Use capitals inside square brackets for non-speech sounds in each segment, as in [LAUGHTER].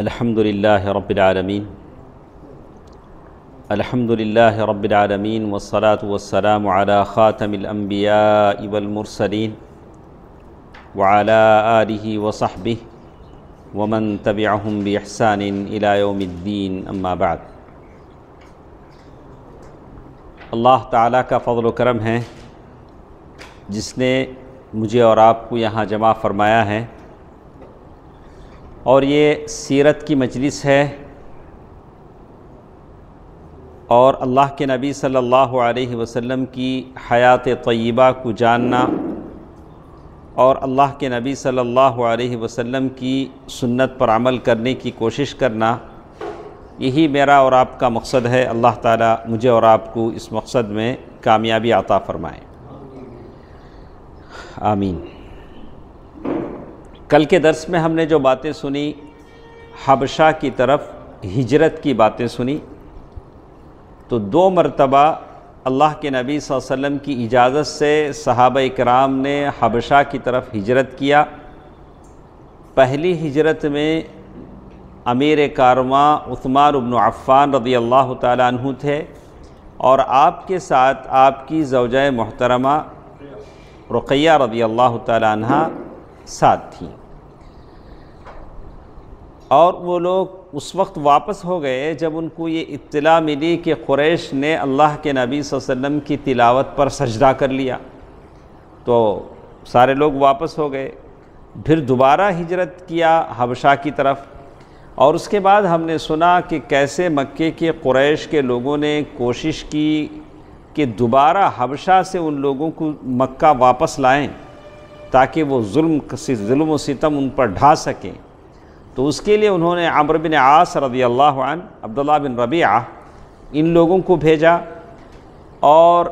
अल्हम्दुलिल्लाह रब्बिलआलमीन अल्हम्दुलिल्लाह रब्बिलआलमीन वस्सलातु वस्सलामु अला खातमिल अंबिया वल मुरसलीन व अला आलिहि व सहबिहि व मन तबिअहुम बि इहसान इला यौमिद्दीन अम्मा बाद अल्लाह ताला का फ़ضल करम है जिसने मुझे और आपको यहाँ जमा फ़रमाया है और ये सीरत की मजलिस है और अल्लाह के नबी सल्लल्लाहु अलैहि वसल्लम की हयात तय्यबा को जानना और अल्लाह के नबी सल्लल्लाहु अलैहि वसल्लम की सुन्नत पर अमल करने की कोशिश करना यही मेरा और आपका मकसद है अल्लाह ताला मुझे और आपको इस मकसद में कामयाबी आता फ़रमाए आमीन कल के दर्स में हमने जो बातें सुनी हबशा की तरफ हिजरत की बातें सुनी तो दो मरतबा अल्लाह के नबी वसल्लम की इजाज़त से सहाब कराम ने हबशा की तरफ हिजरत किया पहली हिजरत में अमीर कारवा उस्मान उबन अफ़ान रदी अल्लाह तु थे और आपके साथ आपकी जवज मोहतरमा रुक़ैया रदी अल्लाह तह साथ थी और वो लोग उस वक्त वापस हो गए जब उनको ये इत्तला मिली कि क़ुरैश ने अल्लाह के नबी वसल्लम की तिलावत पर सजदा कर लिया तो सारे लोग वापस हो गए फिर दोबारा हिजरत किया हबशा की तरफ और उसके बाद हमने सुना कि कैसे मक्के के क़ुरैश के लोगों ने कोशिश की कि दोबारा हबशा से उन लोगों को मक्का वापस लाएं ताकि वो जुल्म ज़ुल्म सितम उन पर ढा सकें तो उसके लिए उन्होंने आमर बिन आस रदी अल्लाह अब्दुल्ला बिन रबी इन लोगों को भेजा और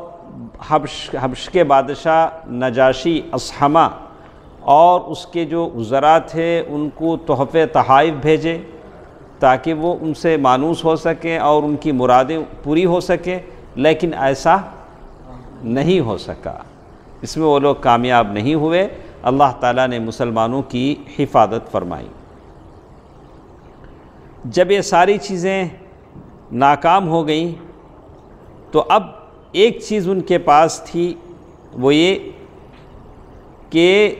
हबश हबश के बादशाह नजाशी असहमा और उसके जो उज़रा थे उनको तहफ़ तहाइफ भेजे ताकि वो उनसे मानूस हो सकें और उनकी मुरादें पूरी हो सकें लेकिन ऐसा नहीं हो सका इसमें वो लोग कामयाब नहीं हुए अल्लाह ताला ने मुसलमानों की हिफाजत फरमाई जब ये सारी चीज़ें नाकाम हो गई तो अब एक चीज़ उनके पास थी वो ये कि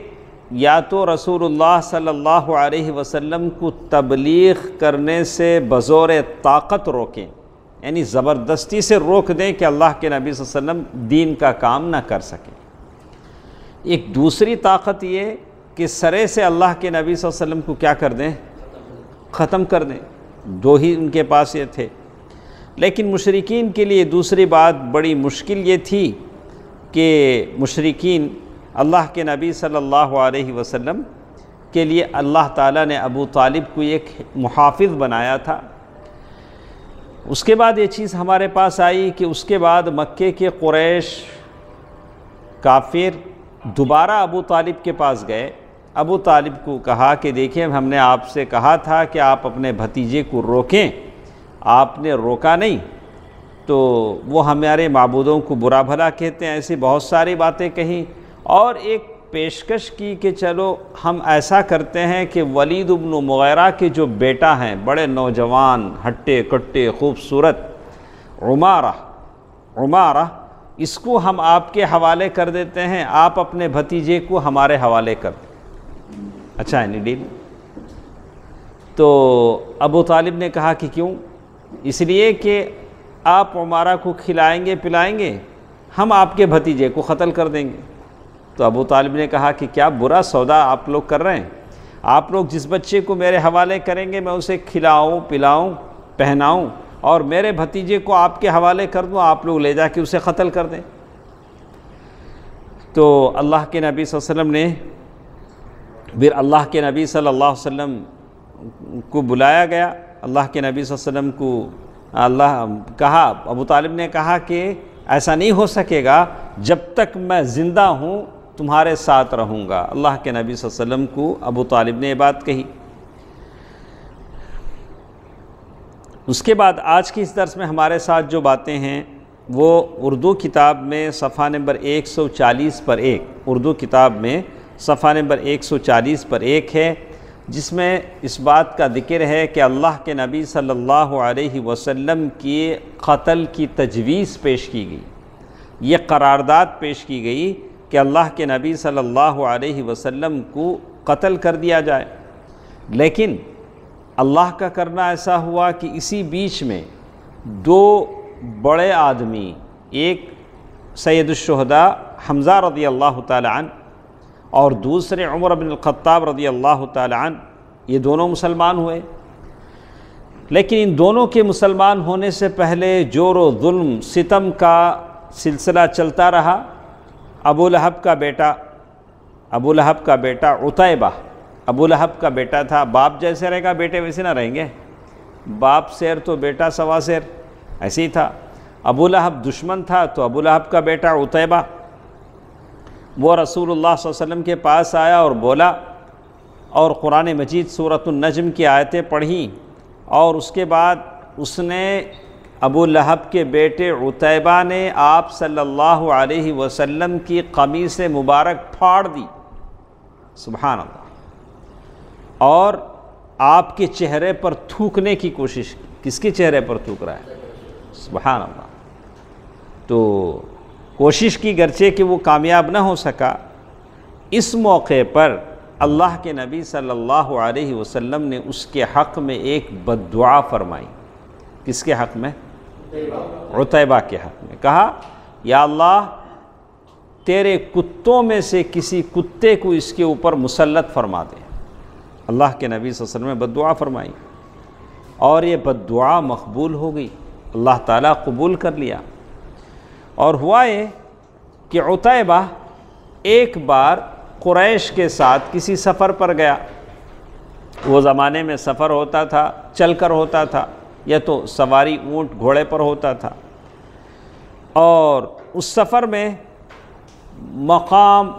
या तो रसूलुल्लाह सल्लल्लाहु अलैहि वसल्लम को तबलीग करने से बज़ोर ताकत रोकें यानी ज़बरदस्ती से रोक दें कि अल्लाह के नबी वसल्लम दीन का काम ना कर सकें एक दूसरी ताकत ये कि सरे से अल्लाह के नबी वसल्लम को क्या कर दें ख़त्म कर दें दो ही उनके पास ये थे लेकिन मशरकिन के लिए दूसरी बात बड़ी मुश्किल ये थी कि मशरकिन अल्लाह के नबी सल्लल्लाहु अलैहि वसल्लम के लिए अल्लाह ताला ने अबू तालिब को एक मुहाफ़ बनाया था उसके बाद ये चीज़ हमारे पास आई कि उसके बाद मक्के के कुरैश काफिर दोबारा अबू तालिब के पास गए अबू तालिब को कहा कि देखिए हमने आपसे कहा था कि आप अपने भतीजे को रोकें आपने रोका नहीं तो वो हमारे मबूदों को बुरा भला कहते हैं ऐसी बहुत सारी बातें कहीं और एक पेशकश की कि चलो हम ऐसा करते हैं कि वलीद उबन मुगैरा के जो बेटा हैं बड़े नौजवान हट्टे कट्टे खूबसूरत उमारा उमारा इसको हम आपके हवाले कर देते हैं आप अपने भतीजे को हमारे हवाले कर दें अच्छा एनी डील तो अबू तालिब ने कहा कि क्यों इसलिए कि आप हमारा को खिलाएंगे पिलाएंगे हम आपके भतीजे को ख़त्ल कर देंगे तो अबू तालिब ने कहा कि क्या बुरा सौदा आप लोग कर रहे हैं आप लोग जिस बच्चे को मेरे हवाले करेंगे मैं उसे खिलाऊं पिलाऊं पहनाऊं और मेरे भतीजे को आपके हवाले कर दूं आप लोग ले जा उसे ख़त्ल कर दें तो अल्लाह के नबी वसम ने फिर अल्लाह के नबी सल्लल्लाहु अलैहि वसल्लम को बुलाया गया अल्लाह के नबी वसल्लम को अल्लाह कहा अबू तालिब ने कहा कि ऐसा नहीं हो सकेगा जब तक मैं ज़िंदा हूँ तुम्हारे साथ रहूँगा अल्लाह के नबी वसल्लम को अबू तालिब ने ये बात कही उसके बाद आज की इस दर्स में हमारे साथ जो बातें हैं वो उर्दू किताब में सफ़ा नंबर 140 पर एक उर्दू किताब में सफ़ा नंबर 140 पर एक है जिसमें इस बात का जिक्र है कि अल्लाह के नबी सल्लल्लाहु अलैहि वसल्लम की कत्ल की तजवीज़ पेश की गई ये करारदाद पेश की गई कि अल्लाह के नबी सल्लल्लाहु अलैहि वसल्लम को कत्ल कर दिया जाए लेकिन अल्लाह का करना ऐसा हुआ कि इसी बीच में दो बड़े आदमी एक सैदुलशहदा हमजा रदी अल्लाह तन और दूसरे उमर बिन ख़त्ताब रदी अल्लाह तन ये दोनों मुसलमान हुए लेकिन इन दोनों के मुसलमान होने से पहले जोर जुल्म सितम का सिलसिला चलता रहा अबू लहब का बेटा अबू लहब का बेटा उतैबा अबू लहब का बेटा था बाप जैसे रहेगा बेटे वैसे ना रहेंगे बाप शेर तो बेटा सवा शेर ऐसे ही था अबू लहब दुश्मन था तो अबू लहब का बेटा उतैबा वो रसूल वसम के पास आया और बोला और क़ुरान मजीद सूरत नजम की आयतें पढ़ी और उसके बाद उसने अबू लहब के बेटे उतैबा ने आप सल्लल्लाहु अलैहि वसल्लम की से मुबारक फाड़ दी सुबहान अल्लाह और आपके चेहरे पर थूकने की कोशिश की किसके चेहरे पर थूक रहा है सुबहान अल्लाह तो कोशिश की गरचे कि वो कामयाब ना हो सका इस मौके पर अल्लाह के नबी सल्लल्लाहु अलैहि वसल्लम ने उसके हक़ में एक बदुआ फरमाई किसके हक़ में रुतबा के हक़ में कहा या अल्लाह तेरे कुत्तों में से किसी कुत्ते को इसके ऊपर मुसलत फरमा दे अल्लाह के नबी वसल्लम ने बदुआ फरमाई और ये बदुआ मकबूल हो गई अल्लाह ताला कबूल कर लिया और हुआ ये कि उतैबा एक बार क़ुरैश के साथ किसी सफ़र पर गया वो ज़माने में सफ़र होता था चलकर होता था या तो सवारी ऊँट घोड़े पर होता था और उस सफ़र में मकाम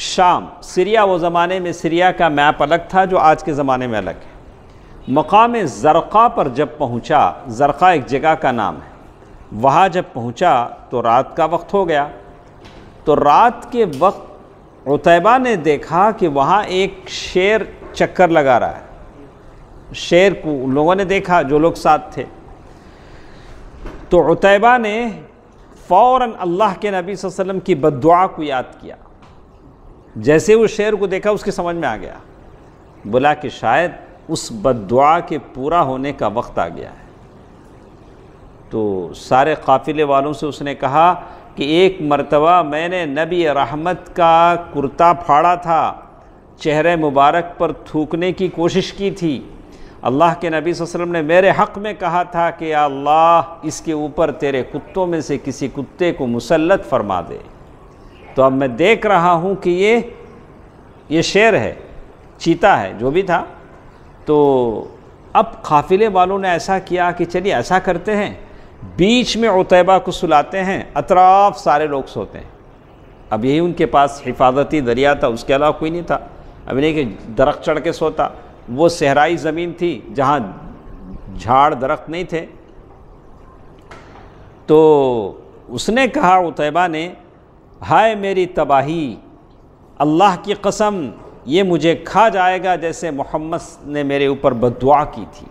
शाम सीरिया वो ज़माने में सीरिया का मैप अलग था जो आज के ज़माने में अलग है मकाम ज़रक़ा पर जब पहुंचा ज़रक़ा एक जगह का नाम है वहाँ जब पहुँचा तो रात का वक्त हो गया तो रात के वक्त उतैबा ने देखा कि वहाँ एक शेर चक्कर लगा रहा है शेर को उन लोगों ने देखा जो लोग साथ थे तो उतैबा ने फ़ौर अल्लाह के नबी वसल्लम की बदुआ को याद किया जैसे उस शेर को देखा उसके समझ में आ गया बोला कि शायद उस बदुआ के पूरा होने का वक्त आ गया है तो सारे काफ़िले वालों से उसने कहा कि एक मरतबा मैंने नबी रहमत का कुर्ता फाड़ा था चेहरे मुबारक पर थूकने की कोशिश की थी अल्लाह के नबी वसल्लम ने मेरे हक़ में कहा था कि अल्लाह इसके ऊपर तेरे कुत्तों में से किसी कुत्ते को मुसलत फरमा दे तो अब मैं देख रहा हूँ कि ये ये शेर है चीता है जो भी था तो अब काफ़िले वालों ने ऐसा किया कि चलिए ऐसा करते हैं बीच में उतैबा को सुलाते हैं अतराफ सारे लोग सोते हैं अब यही उनके पास हिफाजती दरिया था उसके अलावा कोई नहीं था अब नहीं कि दरख्त चढ़ के सोता वो सहराई ज़मीन थी जहाँ झाड़ दरख्त नहीं थे तो उसने कहा उतैबा ने हाय मेरी तबाही अल्लाह की कसम ये मुझे खा जाएगा जैसे मोहम्मद ने मेरे ऊपर बदुआ की थी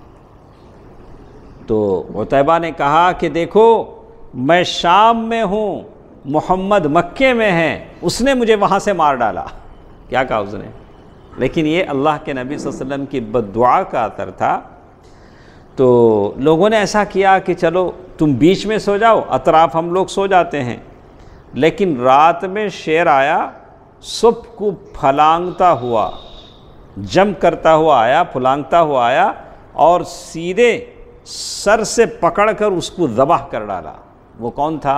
तो मतबा ने कहा कि देखो मैं शाम में हूँ मोहम्मद मक्के में हैं उसने मुझे वहाँ से मार डाला क्या कहा उसने लेकिन ये अल्लाह के नबी वसल्लम की बदुआ का असर था तो लोगों ने ऐसा किया कि चलो तुम बीच में सो जाओ अतराफ हम लोग सो जाते हैं लेकिन रात में शेर आया सुबह को फलांगता हुआ जम करता हुआ आया फुलांगता हुआ आया और सीधे सर से पकड़कर उसको दबाह कर डाला वो कौन था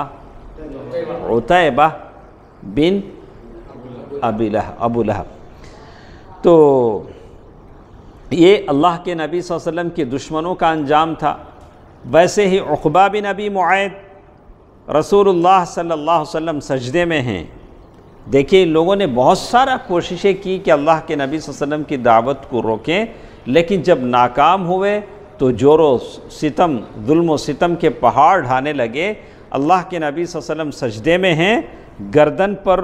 उतैबा बिन अबीलह अबू लहब तो ये अल्लाह के नबी वसल्लम के दुश्मनों का अंजाम था वैसे ही अखबा बिन अबी मुआद रसूलुल्लाह सल्लल्लाहु अलैहि वसल्लम सजदे में हैं देखिए लोगों ने बहुत सारा कोशिशें की कि अल्लाह के नबी वसल्लम की दावत को रोकें लेकिन जब नाकाम हुए तो जोरो सितम जुल्म सितम के पहाड़ ढाने लगे अल्लाह के नबी वसल्लम सजदे में हैं गर्दन पर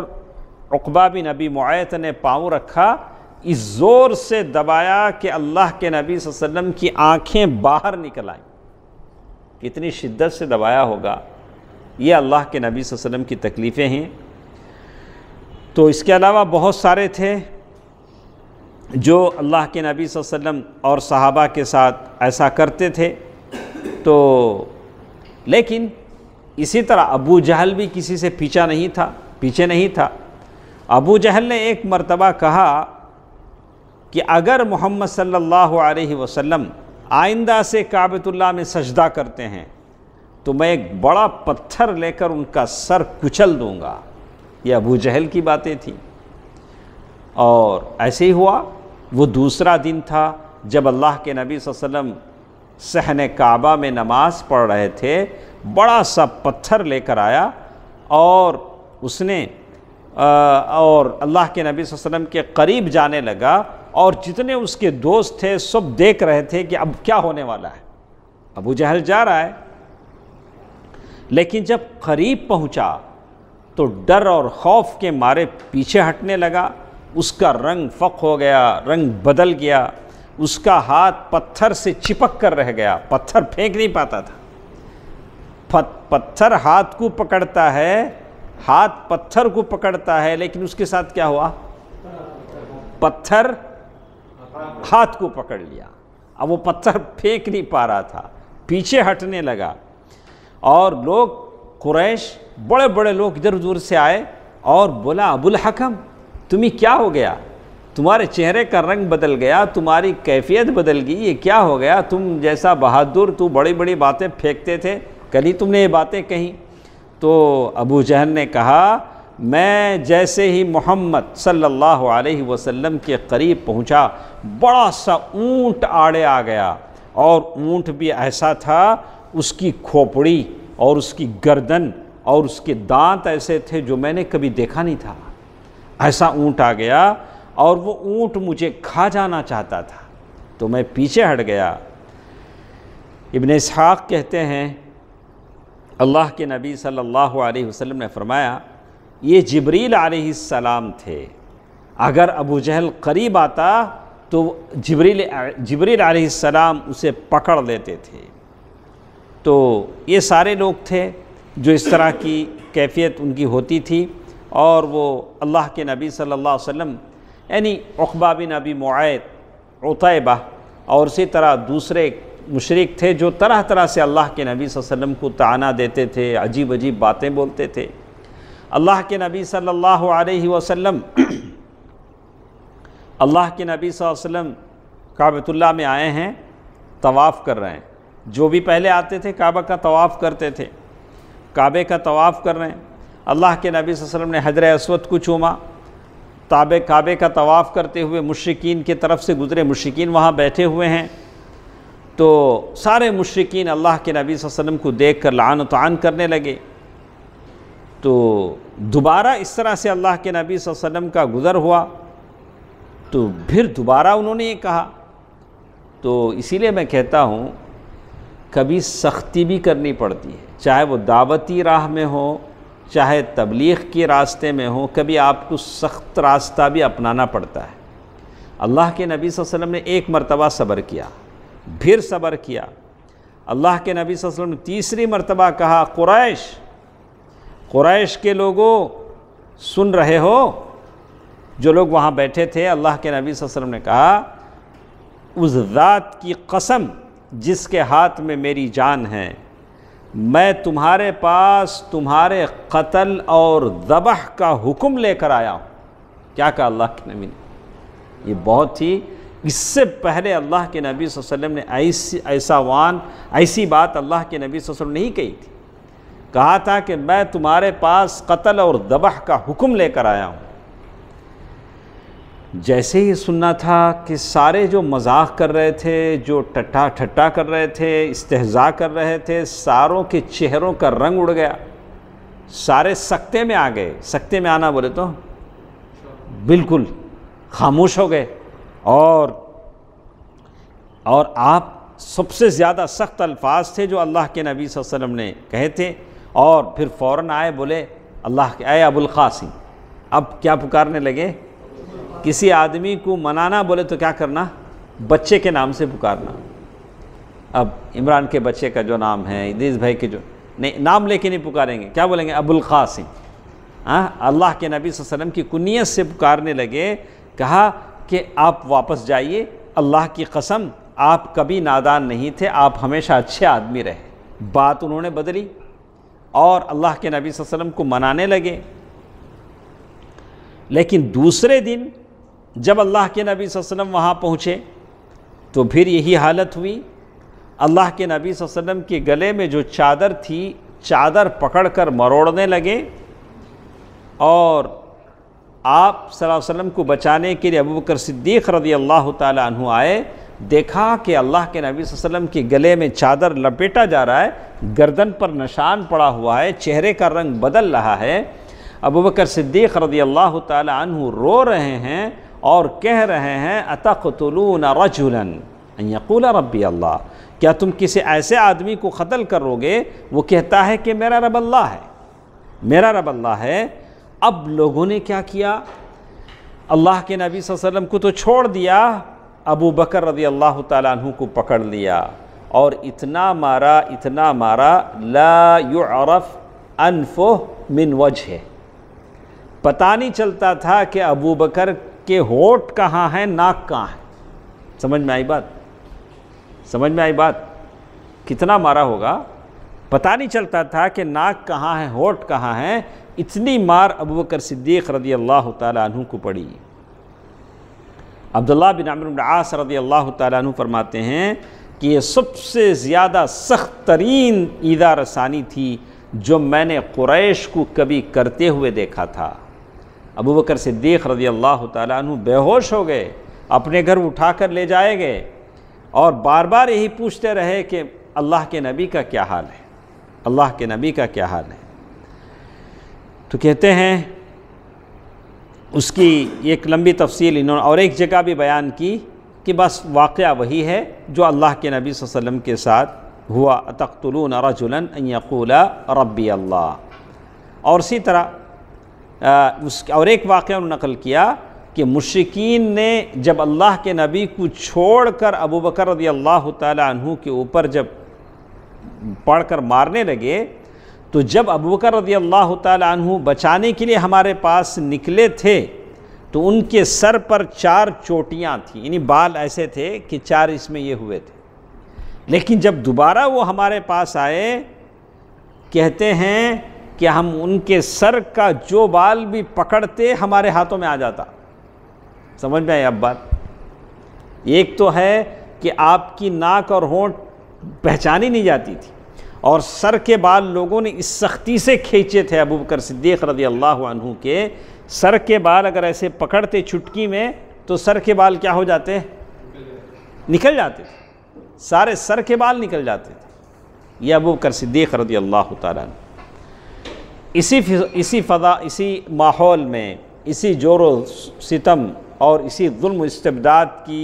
अकबा बिन नबी मुआत ने पाँव रखा इस ज़ोर से दबाया कि अल्लाह के नबी वसल्लम की आंखें बाहर निकल आई कितनी शिद्दत से दबाया होगा ये अल्लाह के नबी वसल्लम की तकलीफ़ें हैं तो इसके अलावा बहुत सारे थे जो अल्लाह के नबी वसल्लम और सहाबा के साथ ऐसा करते थे तो लेकिन इसी तरह अबू जहल भी किसी से पीछा नहीं था पीछे नहीं था अबू जहल ने एक मर्तबा कहा कि अगर मोहम्मद सल्लल्लाहु अलैहि वसल्लम आइंदा से काबतुल्ला में सजदा करते हैं तो मैं एक बड़ा पत्थर लेकर उनका सर कुचल दूंगा ये अबू जहल की बातें थी और ऐसे ही हुआ वो दूसरा दिन था जब अल्लाह के नबी वसम सहन काबा में नमाज़ पढ़ रहे थे बड़ा सा पत्थर लेकर आया और उसने आ, और अल्लाह के नबी वसम के करीब जाने लगा और जितने उसके दोस्त थे सब देख रहे थे कि अब क्या होने वाला है अबू जहल जा रहा है लेकिन जब करीब पहुंचा तो डर और खौफ के मारे पीछे हटने लगा उसका रंग फ़क हो गया रंग बदल गया उसका हाथ पत्थर से चिपक कर रह गया पत्थर फेंक नहीं पाता था पत्थर हाथ को पकड़ता है हाथ पत्थर को पकड़ता है लेकिन उसके साथ क्या हुआ पत्थर हाथ को पकड़ लिया अब वो पत्थर फेंक नहीं पा रहा था पीछे हटने लगा और लोग कुरैश बड़े बड़े लोग इधर उधर से आए और बोला अबुल हकम तुम्हें क्या हो गया तुम्हारे चेहरे का रंग बदल गया तुम्हारी कैफियत बदल गई ये क्या हो गया तुम जैसा बहादुर तू बड़ी बड़ी बातें फेंकते थे कल ही तुमने ये बातें कहीं तो अबू जहन ने कहा मैं जैसे ही मोहम्मद सल्लल्लाहु अलैहि वसल्लम के करीब पहुंचा बड़ा सा ऊंट आड़े आ गया और ऊंट भी ऐसा था उसकी खोपड़ी और उसकी गर्दन और उसके दांत ऐसे थे जो मैंने कभी देखा नहीं था ऐसा ऊँट आ गया और वो ऊँट मुझे खा जाना चाहता था तो मैं पीछे हट गया इबन इसहाक़ कहते हैं अल्लाह के नबी सल्लल्लाहु अलैहि वसल्लम ने फरमाया ये जबरील सलाम थे अगर अबू जहल करीब आता तो जबरील जबरील सलाम उसे पकड़ लेते थे तो ये सारे लोग थे जो इस तरह की कैफियत उनकी होती थी और वो अल्लाह के नबी सल्लल्लाहु अलैहि वसल्लम यानी उकबा बिन अबी मुआयद उतैबा और इसी तरह दूसरे मशरक थे जो तरह तरह से अल्लाह के नबी वसल्लम को ताना देते थे अजीब अजीब बातें बोलते थे अल्लाह के नबी सल्लल्लाहु अलैहि वसल्लम [CLEARS THROAT] अल्लाह के नबी वसल्लम काबतुल्ला में आए हैं तवाफ़ कर रहे हैं जो भी पहले आते थे काबा का तवाफ़ करते थे काबे का तवाफ़ कर रहे हैं अल्लाह के नबी वसम ने हजर असवद को चूमा ताबे काबे का तवाफ़ करते हुए मशरकिन की तरफ से गुज़रे मशिकीन वहाँ बैठे हुए हैं तो सारे मशरकिन अल्लाह के नबी वसम को देख कर लान तान करने लगे तो दोबारा इस तरह से अल्लाह के नबी वसम का गुज़र हुआ तो फिर दोबारा उन्होंने ये कहा तो इसीलिए मैं कहता हूँ कभी सख्ती भी करनी पड़ती है चाहे वो दावती राह में हो चाहे तबलीग के रास्ते में हो कभी आपको सख्त रास्ता भी अपनाना पड़ता है अल्लाह के नबी वसल्लम ने एक मरतबा सब्र किया फिर सब्र किया अल्लाह के नबी वसल्लम ने तीसरी मरतबा कहा क़ुरैश क़ुरैश के लोगों सुन रहे हो जो लोग वहाँ बैठे थे अल्लाह के नबी वसल्लम ने कहा उस ज़ात की कसम जिसके हाथ में मेरी जान है मैं तुम्हारे पास तुम्हारे कत्ल और दबह का हुक्म लेकर आया हूँ क्या कहा अल्लाह के नबी ने ये बहुत ही इससे पहले अल्लाह के नबी वसल्लम ने ऐसी ऐसा वान ऐसी बात अल्लाह के नबी वसल्लम नहीं कही थी कहा था कि मैं तुम्हारे पास कत्ल और दबह का हुक्म लेकर आया हूँ जैसे ही सुनना था कि सारे जो मजाक कर रहे थे जो टट्टा ठट्टा कर रहे थे इस्तेजा कर रहे थे सारों के चेहरों का रंग उड़ गया सारे सख्ते में आ गए सख्ते में आना बोले तो बिल्कुल खामोश हो गए और और आप सबसे ज़्यादा सख्त अल्फाज थे जो अल्लाह के नबी वसल्लम ने कहे थे और फिर फ़ौर आए बोले अल्लाह के आए अबुल अब क्या पुकारने लगे किसी आदमी को मनाना बोले तो क्या करना बच्चे के नाम से पुकारना अब इमरान के बच्चे का जो नाम है इदीज भाई के जो नहीं नाम लेके नहीं पुकारेंगे क्या बोलेंगे अबुल क़ासिम हाँ अल्लाह के नबी वसम की कुनीत से पुकारने लगे कहा कि आप वापस जाइए अल्लाह की कसम आप कभी नादान नहीं थे आप हमेशा अच्छे आदमी रहे बात उन्होंने बदली और अल्लाह के नबी वसम को मनाने लगे लेकिन दूसरे दिन जब अल्लाह के नबी वसम वहाँ पहुँचे तो फिर यही हालत हुई अल्लाह के नबी वसम के गले में जो चादर थी चादर पकड़कर मरोड़ने लगे और आप वसल्लम को बचाने के लिए अबू बकर सिद्दीक़ रदी अल्लाह तु आए देखा कि अल्लाह के नबी वसल्लम के गले में चादर लपेटा जा रहा है गर्दन पर निशान पड़ा हुआ है चेहरे का रंग बदल रहा है अबू बकर सिद्दीक़ रदी अल्लाह तु रो रहे हैं और कह रहे हैं अतकतलून रजुलन यकूल रबी अल्लाह क्या तुम किसी ऐसे आदमी को ख़त्ल करोगे वो कहता है कि मेरा रब अल्लाह है मेरा रब अल्लाह है अब लोगों ने क्या किया अल्लाह के नबी वसल्लम को तो छोड़ दिया अबू बकर रजी अल्लाह तु को पकड़ लिया और इतना मारा इतना मारा ला युरफ अनफो मिन वजह है पता नहीं चलता था कि अबू बकर कि होठ कहाँ है नाक कहाँ है समझ में आई बात समझ में आई बात कितना मारा होगा पता नहीं चलता था कि नाक कहाँ है होठ कहाँ है इतनी मार अबू बकर सिद्दीक़ रदी अल्लाह तु को पड़ी अब्दुल्ला बिन अमर आस रदी अल्लाह तु फरमाते हैं कि ये सबसे ज़्यादा सख्त तरीन ईदा रसानी थी जो मैंने क़ुरैश को कभी करते हुए देखा था अबू बकर सिद्दीक़ रजी अल्लाह तु बेहोश हो गए अपने घर उठा कर ले जाए गए और बार बार यही पूछते रहे कि अल्लाह के नबी का क्या हाल है अल्लाह के नबी का क्या हाल है तो कहते हैं उसकी एक लंबी तफसील इन्होंने और एक जगह भी बयान की कि बस वाक़ वही है जो अल्लाह के नबी वसम के साथ हुआ तख्तलून रजुलन यकूला रबी अल्लाह और इसी तरह आ, उस और एक वाक़ उन्होंने नकल किया कि मुश्किन ने जब अल्लाह के नबी को छोड़ कर अबू बकर रदी अल्लाह तु के ऊपर जब पढ़ कर मारने लगे तो जब अबू बकर रदी अल्लाह तु बचाने के लिए हमारे पास निकले थे तो उनके सर पर चार चोटियाँ थीं यानी बाल ऐसे थे कि चार इसमें ये हुए थे लेकिन जब दोबारा वो हमारे पास आए कहते हैं कि हम उनके सर का जो बाल भी पकड़ते हमारे हाथों में आ जाता समझ में आई अब बात एक तो है कि आपकी नाक और होंठ पहचानी नहीं जाती थी और सर के बाल लोगों ने इस सख्ती से खींचे थे अबू बकर सिद्दीक रजी अल्लाह अनहू के सर के बाल अगर ऐसे पकड़ते चुटकी में तो सर के बाल क्या हो जाते निकल जाते थे सारे सर के बाल निकल जाते थे यह अबू बकर सिद्दीक रदी अल्लाह तारा इसी इसी फ़दा इसी माहौल में इसी जोर सितम और इसी जुल्म इस्तबदाद की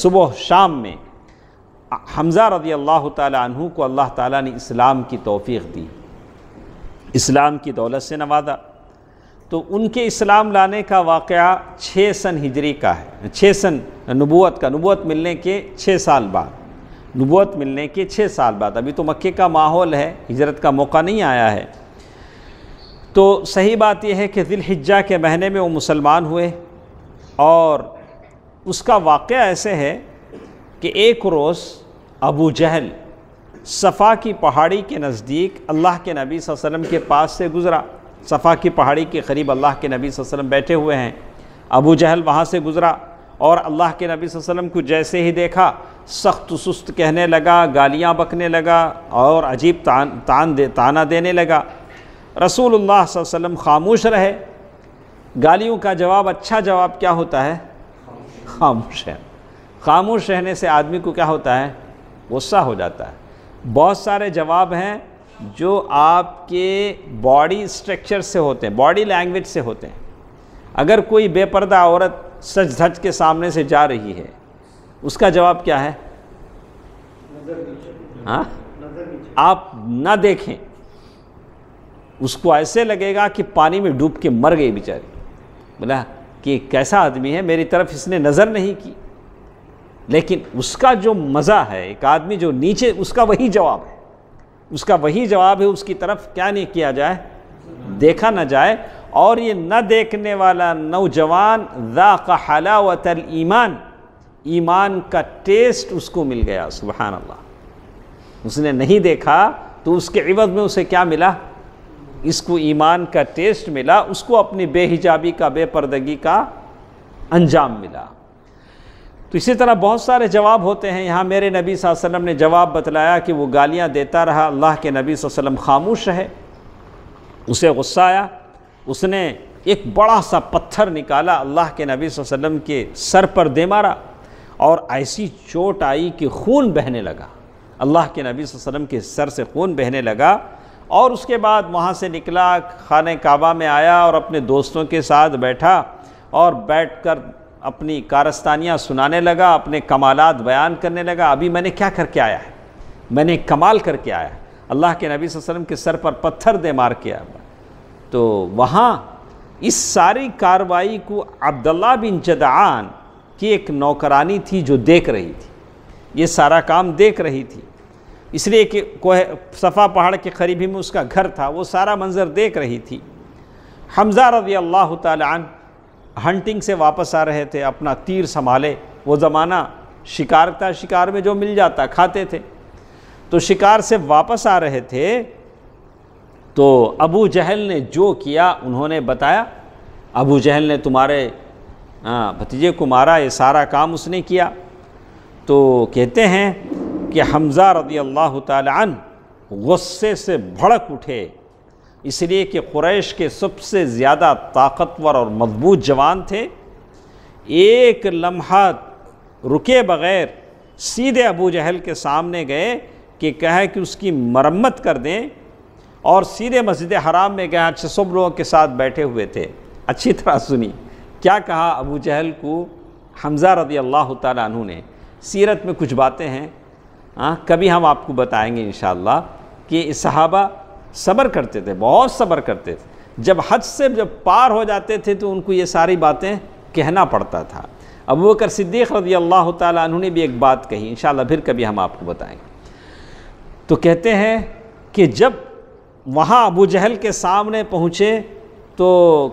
सुबह शाम में हमज़ा रदी अल्लाह तु को अल्लाह ताली ने इस्लाम की तोफ़ी दी इस्लाम की दौलत से नवाजा तो उनके इस्लाम लाने का वाक़ छः सन हिजरी का है छः सन नबूत का नबूत मिलने के छः साल बाद नबूत मिलने के छः साल बाद अभी तो मक्के का माहौल है हिजरत का मौका नहीं आया है तो सही बात यह है कि दिलहिज्जा के महीने में वो मुसलमान हुए और उसका वाक़ ऐसे है कि एक रोज़ अबू जहल सफ़ा की पहाड़ी के नज़दीक अल्लाह के नबी वसल्लम के पास से गुज़रा सफ़ा की पहाड़ी के करीब अल्लाह के नबी वसल्लम बैठे हुए हैं अबू जहल वहाँ से गुज़रा और अल्लाह के नबी वसल्लम को जैसे ही देखा सख्त सुस्त कहने लगा गालियाँ बकने लगा और अजीब तान तान दे ताना देने लगा रसूलुल्लाह वसल्लम खामोश रहे गालियों का जवाब अच्छा जवाब क्या होता है खामोश है खामोश रहने से आदमी को क्या होता है गुस्सा हो जाता है बहुत सारे जवाब हैं जो आपके बॉडी स्ट्रक्चर से होते हैं बॉडी लैंग्वेज से होते हैं अगर कोई बेपर्दा औरत सच धज के सामने से जा रही है उसका जवाब क्या है हाँ आप ना देखें उसको ऐसे लगेगा कि पानी में डूब के मर गई बेचारी बोला कि कैसा आदमी है मेरी तरफ इसने नज़र नहीं की लेकिन उसका जो मज़ा है एक आदमी जो नीचे उसका वही जवाब है उसका वही जवाब है उसकी तरफ क्या नहीं किया जाए देखा ना जाए और ये न देखने वाला नौजवान ज़ाक़ हलावत ईमान ईमान का टेस्ट उसको मिल गया सुबहान अल्लाह उसने नहीं देखा तो उसके इवज में उसे क्या मिला इसको ईमान का टेस्ट मिला उसको अपनी बेहिजाबी का बेपर्दगी का अंजाम मिला तो इसी तरह बहुत सारे जवाब होते हैं यहाँ मेरे नबी वसल्लम ने जवाब बतलाया कि वो गालियाँ देता रहा अल्लाह के नबी वसल्लम खामोश रहे उसे गुस्सा आया उसने एक बड़ा सा पत्थर निकाला अल्लाह के नबी वसल्लम के सर पर दे मारा और ऐसी चोट आई कि खून बहने लगा अल्लाह के नबी वसम के सर से खून बहने लगा और उसके बाद वहाँ से निकला खाने काबा में आया और अपने दोस्तों के साथ बैठा और बैठ कर अपनी कारस्तानियाँ सुनाने लगा अपने कमालत बयान करने लगा अभी मैंने क्या करके आया है मैंने कमाल करके आया अल्लाह के नबी वसम के सर पर पत्थर दे मार के आया तो वहाँ इस सारी कार्रवाई को अब्दुल्ला बिन जदान कि एक नौकरानी थी जो देख रही थी ये सारा काम देख रही थी इसलिए कि कोह सफ़ा पहाड़ के करीबी में उसका घर था वो सारा मंज़र देख रही थी हमजा रजी अल्लाह तन हंटिंग से वापस आ रहे थे अपना तीर संभाले वो ज़माना शिकार था शिकार में जो मिल जाता खाते थे तो शिकार से वापस आ रहे थे तो अबू जहल ने जो किया उन्होंने बताया अबू जहल ने तुम्हारे हाँ भतीजे को मारा ये सारा काम उसने किया तो कहते हैं कि हमज़ा रदी अल्लाह तन गुस्से से भड़क उठे इसलिए कि क्रैश के सबसे ज़्यादा ताकतवर और मजबूत जवान थे एक लम्हा रुके बग़ैर सीधे अबू जहल के सामने गए कि कहे कि उसकी मरम्मत कर दें और सीधे मस्जिद हराम में गए अच्छे सब लोगों के साथ बैठे हुए थे अच्छी तरह सुनी क्या कहा अबू जहल को हमज़ा रदी अल्लाह तु ने सीरत में कुछ बातें हैं हाँ कभी हम आपको बताएंगे इन कि सहाबा सब्र करते थे बहुत सब्र करते थे जब हज से जब पार हो जाते थे तो उनको ये सारी बातें कहना पड़ता था अब वो कर सिद्दीक़ रदी अल्लाह तु ने भी एक बात कही इन फिर कभी हम आपको बताएँगे तो कहते हैं कि जब वहाँ अबू जहल के सामने पहुँचे तो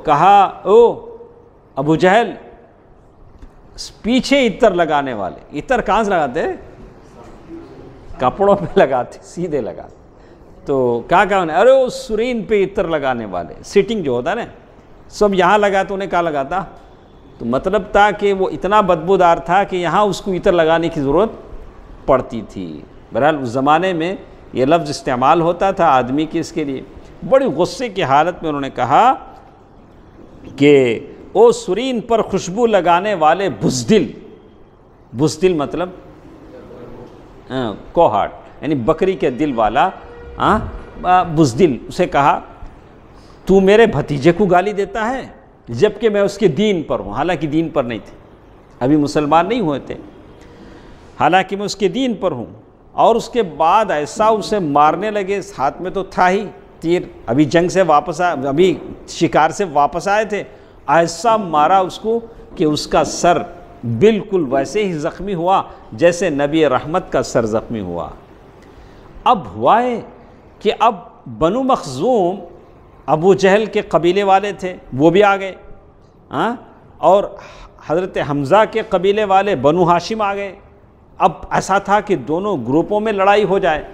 कहा ओ अबू जहल पीछे इतर लगाने वाले इतर कहाँ से लगाते कपड़ों पे लगाते सीधे लगाते तो क्या कहा उन्हें अरे वो सुरीन पे इतर लगाने वाले सिटिंग जो होता है ना सब यहाँ लगाए तो उन्हें कहा लगाता तो मतलब था कि वो इतना बदबूदार था कि यहाँ उसको इतर लगाने की ज़रूरत पड़ती थी बहरहाल उस ज़माने में ये लफ्ज़ इस्तेमाल होता था आदमी के इसके लिए बड़ी गुस्से की हालत में उन्होंने कहा कि ओ सुरीन पर खुशबू लगाने वाले बुजदिल बुजदिल मतलब हाँ, कोहाट यानी बकरी के दिल वाला हाँ, बुजदिल उसे कहा तू मेरे भतीजे को गाली देता है जबकि मैं उसके दीन पर हूँ हालांकि दीन पर नहीं थे अभी मुसलमान नहीं हुए थे हालांकि मैं उसके दीन पर हूँ और उसके बाद ऐसा उसे मारने लगे हाथ में तो था ही तीर अभी जंग से वापस आ अभी शिकार से वापस आए थे ऐसा मारा उसको कि उसका सर बिल्कुल वैसे ही ज़ख्मी हुआ जैसे नबी रहमत का सर ज़ख्मी हुआ अब हुआ है कि अब बनु मखजूम अबू जहल के कबीले वाले थे वो भी आ गए हाँ और हज़रत हमज़ा के कबीले वाले बनु हाशिम आ गए अब ऐसा था कि दोनों ग्रुपों में लड़ाई हो जाए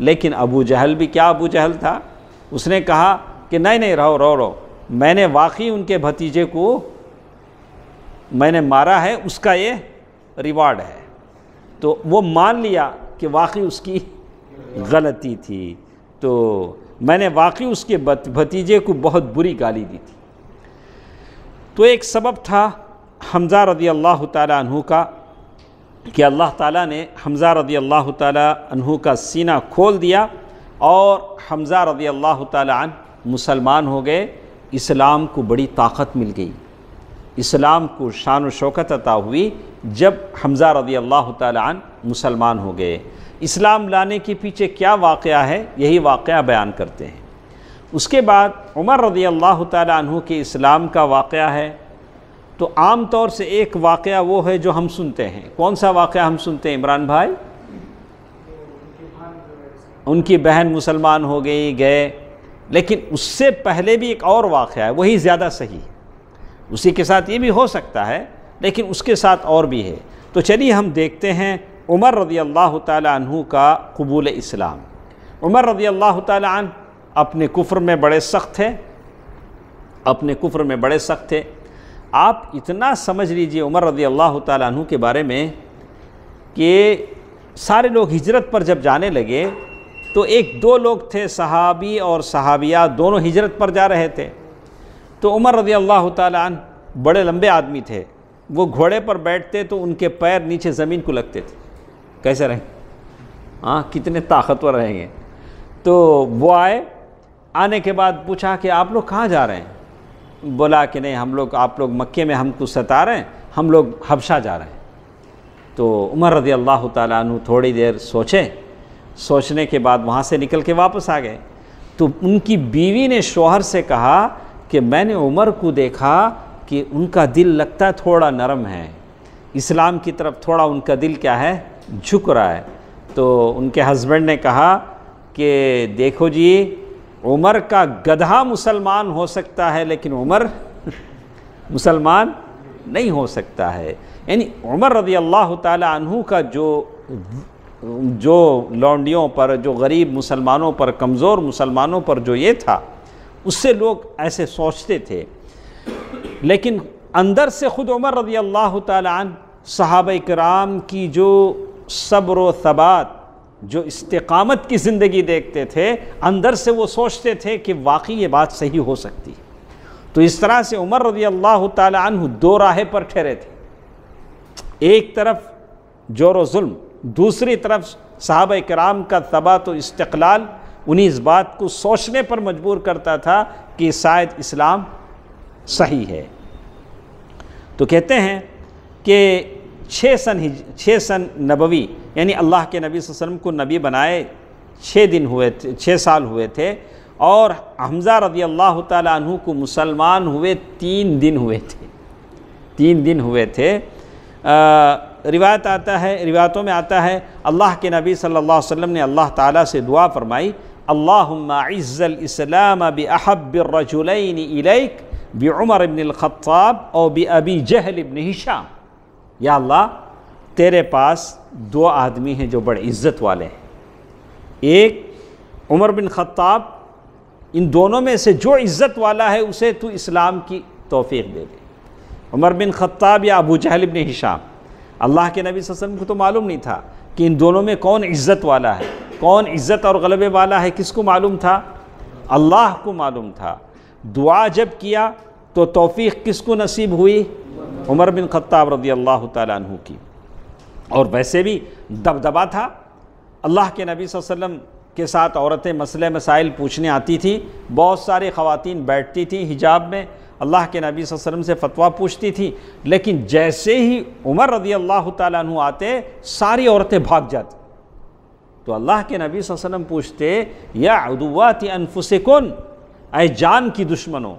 लेकिन अबू जहल भी क्या अबू जहल था उसने कहा कि नहीं नहीं रहो रहो रहो मैंने वाकई उनके भतीजे को मैंने मारा है उसका ये रिवार्ड है तो वो मान लिया कि वाकई उसकी गलती थी तो मैंने वाकई उसके भतीजे को बहुत बुरी गाली दी थी तो एक सबब था हमज़ा रदी अल्लाह तहु का कि अल्लाह ताला ने हमज़ा रदी अल्लाह तहु का सीना खोल दिया और हमज़ा रदी अल्लाह तन मुसलमान हो गए इस्लाम को बड़ी ताकत मिल गई इस्लाम को शान व शौकत अता हुई जब हमज़ा रदी अल्लाह तन मुसलमान हो गए इस्लाम लाने के पीछे क्या वाक़ है यही वाक़ बयान करते हैं उसके बाद उमर रदी अल्लाह तु के इस्लाम का वाक़ है तो आम तौर से एक वाक़ वो है जो हम सुनते हैं कौन सा वाक़ हम सुनते हैं इमरान भाई उनकी बहन मुसलमान हो गई गए लेकिन उससे पहले भी एक और वाक़ है वही ज़्यादा सही है उसी के साथ ये भी हो सकता है लेकिन उसके साथ और भी है तो चलिए हम देखते हैं उमर रदी अल्लाह तु का कबूल इस्लाम उमर रदी अल्लाह तन अपने कुफ्र में बड़े सख्त थे अपने कुफ्र में बड़े सख्त थे आप इतना समझ लीजिए उमर रदी अल्लाह तु के बारे में कि सारे लोग हिजरत पर जब जाने लगे तो एक दो लोग थे सहाबी और सहाबिया दोनों हिजरत पर जा रहे थे तो उमर रजी अल्लाह तन बड़े लंबे आदमी थे वो घोड़े पर बैठते तो उनके पैर नीचे ज़मीन को लगते थे कैसे रहें हाँ कितने ताकतवर रहेंगे तो वो आए आने के बाद पूछा कि आप लोग कहाँ जा रहे हैं बोला कि नहीं हम लोग आप लोग मक्के में हमको सता रहे हैं हम लोग हबशा जा रहे हैं तो उमर रजी अल्लाह तु थोड़ी देर सोचे सोचने के बाद वहाँ से निकल के वापस आ गए तो उनकी बीवी ने शोहर से कहा कि मैंने उमर को देखा कि उनका दिल लगता है थोड़ा नरम है इस्लाम की तरफ थोड़ा उनका दिल क्या है झुक रहा है तो उनके हस्बैंड ने कहा कि देखो जी उमर का गधा मुसलमान हो सकता है लेकिन उमर [LAUGHS] मुसलमान नहीं हो सकता है यानी उमर रज़ी अल्लाह तहु का जो जो लौंडियों पर जो गरीब मुसलमानों पर कमज़ोर मुसलमानों पर जो ये था उससे लोग ऐसे सोचते थे लेकिन अंदर से ख़ुद उमर रदी अल्लाह तन कराम की जो सब्र सबात जो इस्तकामत की ज़िंदगी देखते थे अंदर से वो सोचते थे कि वाकई ये बात सही हो सकती है तो इस तरह से उमर रदी अल्लाह तु दो राहे पर ठहरे थे एक तरफ जोर जुल्म दूसरी तरफ साहब कराम का तबात इस्तलाल उन्हीं इस बात को सोचने पर मजबूर करता था कि शायद इस्लाम सही है तो कहते हैं कि छः सन छः सन नबवी यानी अल्लाह के नबी वसम को नबी बनाए छः दिन हुए थे छः साल हुए थे और हमज़ा रदी अल्लाह तु को मुसलमान हुए तीन दिन हुए थे तीन दिन हुए थे आ, रिवायत आता है रिवायतों में आता है अल्लाह के नबी सल्लल्लाहु अलैहि वसल्लम ने अल्लाह ताला से दुआ फरमाई इस्लाम अब बहब्बरजुलैन इलैक बमर इबन ख़त्ताब और बी अबी जहल इबन हिशाम या अल्लाह तेरे पास दो आदमी हैं जो बड़े इज़्ज़त वाले हैं एक उमर बिन ख़त्ताब इन दोनों में से जो इज़्ज़त वाला है उसे तू इस्लाम की तोफ़ी दे दे उमर बिन ख़त्ताब या अबू जहल इबन हिशाम अल्लाह के नबी वसल्लम को तो मालूम नहीं था कि इन दोनों में कौन इज़्ज़त वाला है कौन इज़्ज़त और गलबे वाला है किसको मालूम था अल्लाह को मालूम था दुआ जब किया तो तोफ़ी किसको नसीब हुई उमर बिन खत्ताब रदी अल्लाह तु की और वैसे भी दबदबा था अल्लाह के नबी वसल्लम के साथ औरतें मसले मसाइल पूछने आती थी बहुत सारी ख़वातीन बैठती थी हिजाब में अल्लाह के नबी वसम से फ़तवा पूछती थी लेकिन जैसे ही उमर रदी अल्लाह तु आते सारी औरतें भाग जाती तो अल्लाह के नबी वसम पूछते या अदुवात अनफुसकुन अय जान की दुश्मनों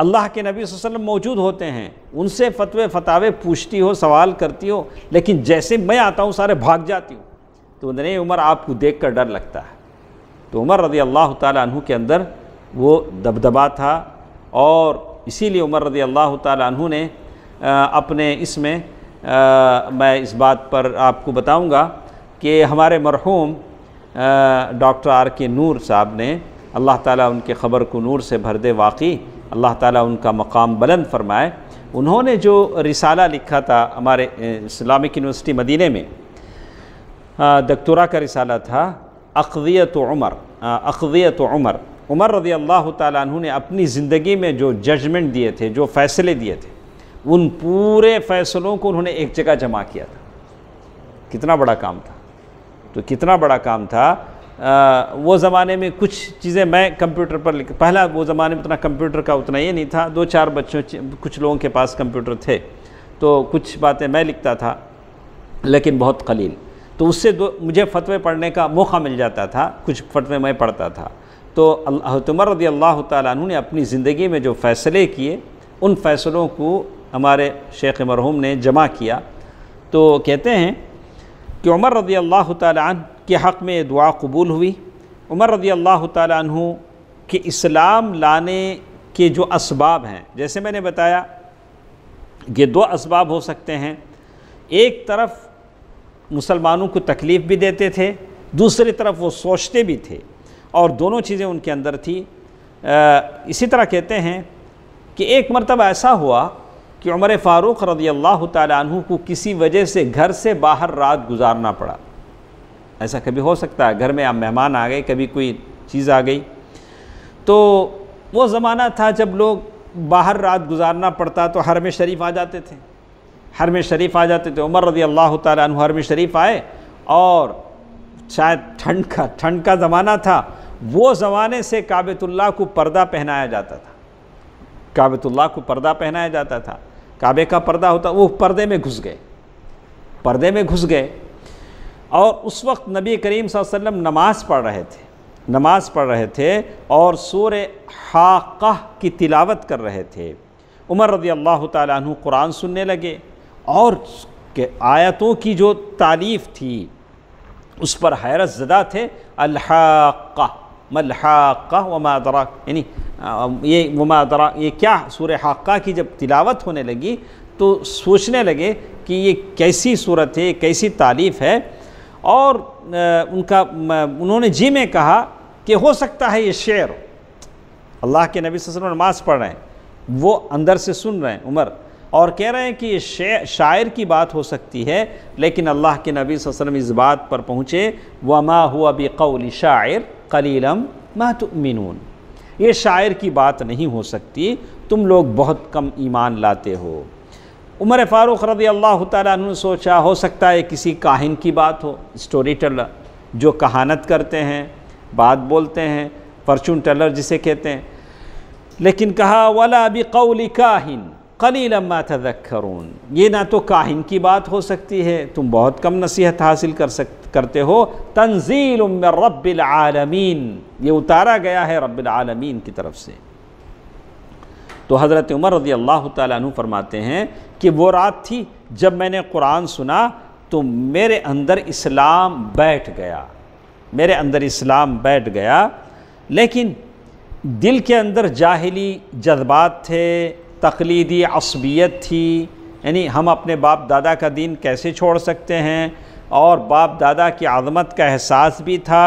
अल्लाह के नबी वसम मौजूद होते हैं उनसे फतवे फतावे पूछती हो सवाल करती हो लेकिन जैसे मैं आता हूँ सारे भाग जाती हूँ तो नहीं उमर आपको देख कर डर लगता है तो उमर रदी अल्लाह तु के अंदर वो दबदबा था और इसीलिए उमर रदी अल्लाह तु ने अपने इसमें मैं इस बात पर आपको बताऊंगा कि हमारे मरहूम डॉक्टर आर के नूर साहब ने अल्लाह ताला उनके ख़बर को नूर से भर दे वाकई अल्लाह ताला उनका मकाम बुलंद फरमाए उन्होंने जो रिसाला लिखा था हमारे इस्लामिक यूनिवर्सिटी मदीने में दक्तरा का रिसाला था अकवियत उमर अकवियत उमर उमर रदी अल्लाह तु ने अपनी ज़िंदगी में जो जजमेंट दिए थे जो फ़ैसले दिए थे उन पूरे फ़ैसलों को उन्होंने एक जगह जमा किया था कितना बड़ा काम था तो कितना बड़ा काम था आ, वो ज़माने में कुछ चीज़ें मैं कंप्यूटर पर लिख पहला वो ज़माने में उतना कंप्यूटर का उतना ये नहीं था दो चार बच्चों कुछ लोगों के पास कंप्यूटर थे तो कुछ बातें मैं लिखता था लेकिन बहुत कलील तो उससे दो मुझे फतवे पढ़ने का मौका मिल जाता था कुछ फतवे मैं पढ़ता था तो अल्लाहतमर रदी अल्लाह तु ने अपनी ज़िंदगी में जो फ़ैसले किए उन फ़ैसलों को हमारे शेख मरहूम ने जमा किया तो कहते हैं कि उमर रदी अल्लाह तन के हक़ में दुआ कबूल हुई उमर रदी अल्लाह तु के इस्लाम लाने के जो इसबाब हैं जैसे मैंने बताया ये दो इसबाब हो सकते हैं एक तरफ मुसलमानों को तकलीफ़ भी देते थे दूसरी तरफ वो सोचते भी थे और दोनों चीज़ें उनके अंदर थी इसी तरह कहते हैं कि एक मरतबा ऐसा हुआ कि उमर फ़ारूक़ रदी अल्लाह तु को किसी वजह से घर से बाहर रात गुजारना पड़ा ऐसा कभी हो सकता है घर में आप मेहमान आ गए कभी कोई चीज़ आ गई तो वो ज़माना था जब लोग बाहर रात गुजारना पड़ता तो हर में शरीफ आ जाते थे हर में शरीफ आ जाते थे उमर रदी अल्लाह तु हर में शरीफ आए और शायद ठंड का ठंड का ज़माना था वो ज़माने से काबतुल्ला को पर्दा पहनाया जाता था काबतुल्ला को पर्दा पहनाया जाता था काबे का पर्दा होता वो पर्दे में घुस गए पर्दे में घुस गए और उस वक्त नबी करीम वसल्लम नमाज़ पढ़ रहे थे नमाज़ पढ़ रहे थे और सूर हाक़ की तिलावत कर रहे थे उमर रदी अल्लाह तु कुरान सुनने लगे और के आयतों की जो तारीफ़ थी उस पर हैरत ज़दा थे अल्हाक़ा मलहाक़ा व मदरा यानी ये व अदरा ये क्या सूर हाक़ा की जब तिलावत होने लगी तो सोचने लगे कि ये कैसी सूरत है कैसी तारीफ़ है और उनका उन्होंने जी में कहा कि हो सकता है ये शेर अल्लाह के नबी वसल्लम नमाज़ पढ़ रहे हैं वो अंदर से सुन रहे हैं उमर और कह रहे हैं कि शायर की बात हो सकती है लेकिन अल्लाह के नबी वसम इस बात पर पहुँचे वमा हुआ कौली शायर कलीलम महतमिनून ये शायर की बात नहीं हो सकती तुम लोग बहुत कम ईमान लाते हो उमर फ़ारूक रदी अल्लाह तु ने सोचा हो सकता है किसी काहिन की बात हो स्टोरी टेलर जो कहानत करते हैं बात बोलते हैं फॉर्चून टेलर जिसे कहते हैं लेकिन कहा वाला अभी क़ौली काहिन कली लम्बा ये ना तो काहिन की बात हो सकती है तुम बहुत कम नसीहत हासिल कर सक करते हो तंजील रबालमीन ये उतारा गया है रबालमीन की तरफ से तो हज़रत उमर रजी अल्लाह तु फरमाते हैं कि वो रात थी जब मैंने कुरान सुना तो मेरे अंदर इस्लाम बैठ गया मेरे अंदर इस्लाम बैठ गया लेकिन दिल के अंदर जाहली जज्बात थे तकलीदी असबियत थी यानी हम अपने बाप दादा का दीन कैसे छोड़ सकते हैं और बाप दादा की आज़मत का एहसास भी था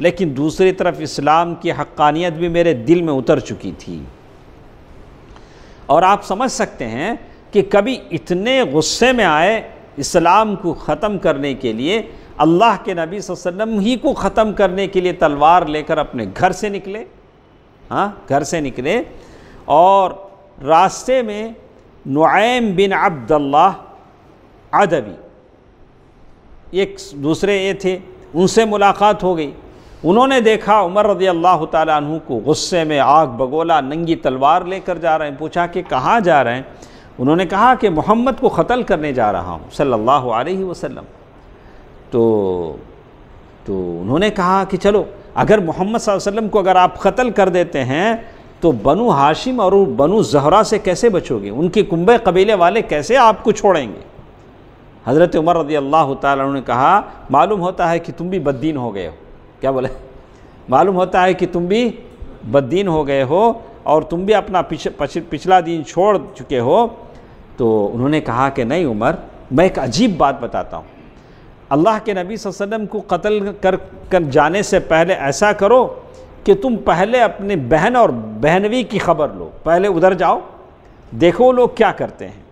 लेकिन दूसरी तरफ इस्लाम की हक्कानियत भी मेरे दिल में उतर चुकी थी और आप समझ सकते हैं कि कभी इतने गुस्से में आए इस्लाम को ख़त्म करने के लिए अल्लाह के नबी वसल्लम ही को ख़त्म करने के लिए तलवार लेकर अपने घर से निकले हाँ घर से निकले और रास्ते में नुआम बिन अब्दुल्ला अदबी एक दूसरे ये थे उनसे मुलाकात हो गई उन्होंने देखा उमर रजी अल्लाह तु को गुस्से में आग बगोला नंगी तलवार लेकर जा रहे हैं पूछा कि कहाँ जा रहे हैं उन्होंने कहा कि मोहम्मद को ख़त्ल करने जा रहा हूँ सल्लल्लाहु अलैहि वसल्लम तो तो उन्होंने कहा कि चलो अगर मोहम्मद वसल्लम को अगर आप ख़त्ल कर देते हैं तो बनु हाशिम और बनु जहरा से कैसे बचोगे उनके कुंबे कबीले वाले कैसे आपको छोड़ेंगे हज़रत उमर रदी अल्लाह तु ने कहा मालूम होता है कि तुम भी बददीन हो गए हो क्या बोले मालूम होता है कि तुम भी बददीन हो गए हो और तुम भी अपना पिछ, पिछ, पिछला दिन छोड़ चुके हो तो उन्होंने कहा कि नहीं उमर मैं एक अजीब बात बताता हूँ अल्लाह के नबी वसल्लम को कत्ल कर कर जाने से पहले ऐसा करो कि तुम पहले अपने बहन और बहनवी की खबर लो पहले उधर जाओ देखो लोग क्या करते हैं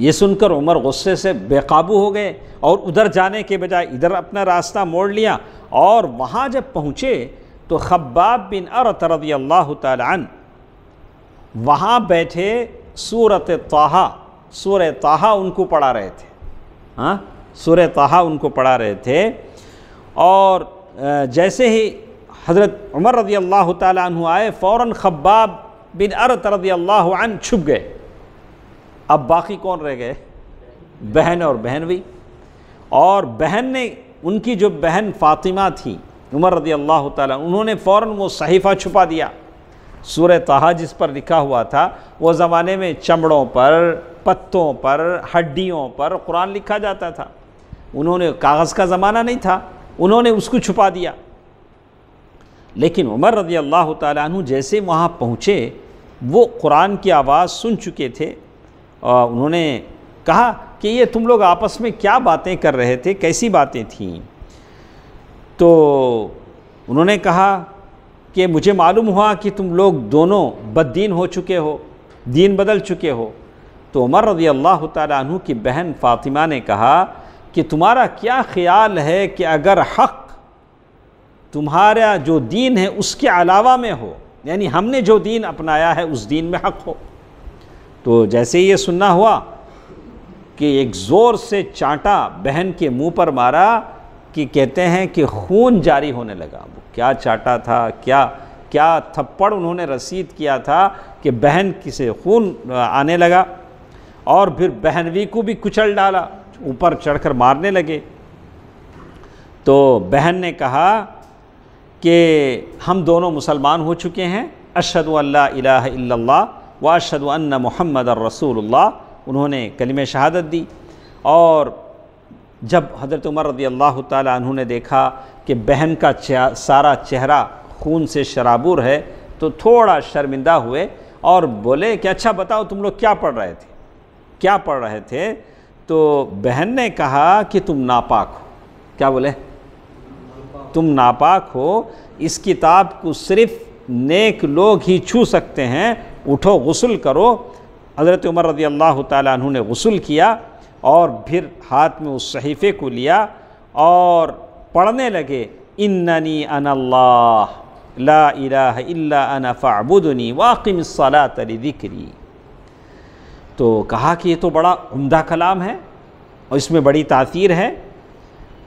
ये सुनकर उमर गुस्से से बेकाबू हो गए और उधर जाने के बजाय इधर अपना रास्ता मोड़ लिया और वहाँ जब पहुँचे तो खब्बाब बिन अरत रदी अल्लाह तन वहाँ बैठे सूरत ताहा सूर ताहा उनको पढ़ा रहे थे हाँ सूर ताहा उनको पढ़ा रहे थे और जैसे ही हज़रत उमर रदी अल्लाह तु आए फ़ौर खब्बाब बिन अरत रजी अल्लाह छुप गए अब बाकी कौन रह गए बहन और बहन भी और बहन ने उनकी जो बहन फ़ातिमा थी उमर रजी अल्लाह ताला उन्होंने फ़ौर वो सहीफ़ा छुपा दिया सूर तहा जिस पर लिखा हुआ था वो ज़माने में चमड़ों पर पत्तों पर हड्डियों पर कुरान लिखा जाता था उन्होंने कागज़ का ज़माना नहीं था उन्होंने उसको छुपा दिया लेकिन उमर रज़ी अल्लाह तु जैसे वहाँ पहुँचे वो कुरान की आवाज़ सुन चुके थे और उन्होंने कहा कि ये तुम लोग आपस में क्या बातें कर रहे थे कैसी बातें थीं तो उन्होंने कहा कि मुझे मालूम हुआ कि तुम लोग दोनों बददीन हो चुके हो दीन बदल चुके हो तो उमर रजी अल्लाह तु की बहन फ़ातिमा ने कहा कि तुम्हारा क्या ख्याल है कि अगर हक़ तुम्हारा जो दीन है उसके अलावा में हो यानी हमने जो दीन अपनाया है उस दीन में हक हो तो जैसे ये सुनना हुआ कि एक ज़ोर से चांटा बहन के मुंह पर मारा कि कहते हैं कि खून जारी होने लगा वो क्या चाटा था क्या क्या थप्पड़ उन्होंने रसीद किया था कि बहन किसे खून आने लगा और फिर बहनवी को भी कुचल डाला ऊपर चढ़कर मारने लगे तो बहन ने कहा कि हम दोनों मुसलमान हो चुके हैं अरशद अल्ला व अरशद अन्न महमद रसूल उन्होंने कलम शहादत दी और जब हज़रत उमर रदी अल्लाह तु ने देखा कि बहन का सारा चेहरा खून से शराबुर है तो थोड़ा शर्मिंदा हुए और बोले कि अच्छा बताओ तुम लोग क्या पढ़ रहे थे क्या पढ़ रहे थे तो बहन ने कहा कि तुम नापाक हो क्या बोले तुम नापाक हो इस किताब को सिर्फ़ नेक लोग ही छू सकते हैं उठो गसल करो हज़रत उमर रदी अल्लाह तु ने गसल किया और फिर हाथ में उस सहीफ़े को लिया और पढ़ने लगे इन्नी अनल्लाह ला इलाह इल्ला अना फ़ाबुदनी वाकिम तो कहा कि ये तो बड़ा उमदा कलाम है और इसमें बड़ी तासीर है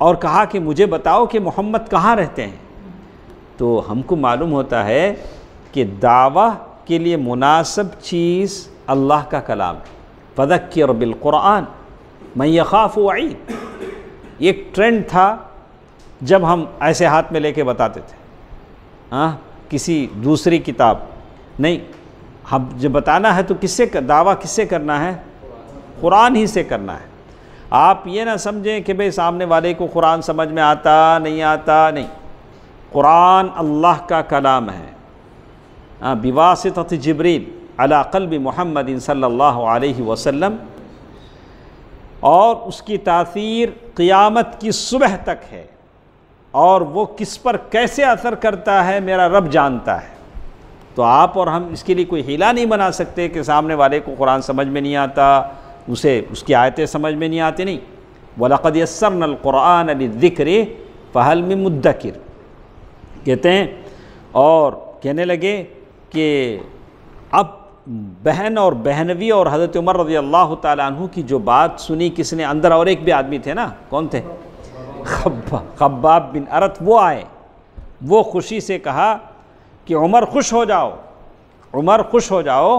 और कहा कि मुझे बताओ कि मोहम्मद कहाँ रहते हैं तो हमको मालूम होता है कि दावा के लिए मुनासब चीज़ अल्लाह का कलाम और बिलकुरान मैं खाफ आई एक ट्रेंड था जब हम ऐसे हाथ में लेके बताते थे हाँ किसी दूसरी किताब नहीं हम जब बताना है तो किससे दावा किससे करना है कुरान ही से करना है आप ये ना समझें कि भाई सामने वाले को कुरान समझ में आता नहीं आता नहीं कुरान अल्लाह का कलाम है बिवासत जबरील अलाकल भी मोहम्मद सल्ला वसम और उसकी तासीर क़ियामत की सुबह तक है और वो किस पर कैसे असर करता है मेरा रब जानता है तो आप और हम इसके लिए कोई हीला नहीं बना सकते कि सामने वाले को कुरान समझ में नहीं आता उसे उसकी आयतें समझ में नहीं आती नहीं वलक़द यसरन क़ुरान अलिक्र फ़हल में मुद्दकिर कहते हैं और कहने लगे कि अब बहन और बहनवी और हज़रत उमर रज़ी अल्लाह तु की जो बात सुनी किसने अंदर और एक भी आदमी थे ना कौन थे खब्बाब बिन अरत वो आए वो खुशी से कहा कि उमर खुश हो जाओ उमर खुश हो जाओ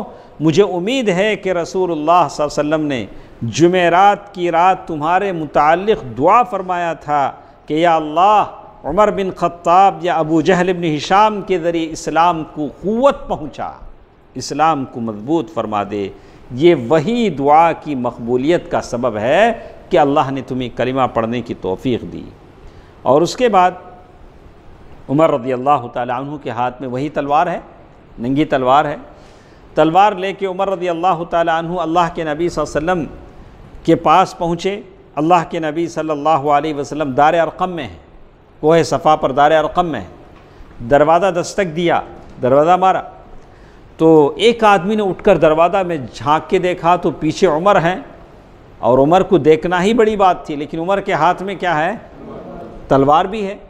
मुझे उम्मीद है कि रसूलुल्लाह वसल्लम ने जुमेरात की रात तुम्हारे मुतक़ दुआ फरमाया था कि या अल्लाह उमर बिन ख़त्ताब या अबू जहल बिन हिशाम के ज़रिए इस्लाम को क़वत पहुँचा इस्लाम को मजबूत फरमा दे ये वही दुआ की मकबूलीत का सबब है कि अल्लाह ने तुम्हें कलिमा पढ़ने की तोफ़ी दी और उसके बाद उमर रदी अल्लाह तु के हाथ में वही तलवार है नंगी तलवार है तलवार ले के उमर रदी अल्लाह तु अल्लाह के नबी वसम के पास पहुँचे अल्लाह के नबी सल्लल्लाहु अलैहि वसल्लम दार अरकम में है कोह सफ़ा पर दार अरकम में है दरवाज़ा दस्तक दिया दरवाज़ा मारा तो एक आदमी ने उठकर दरवाज़ा में झांक के देखा तो पीछे उमर हैं और उमर को देखना ही बड़ी बात थी लेकिन उमर के हाथ में क्या है तलवार भी है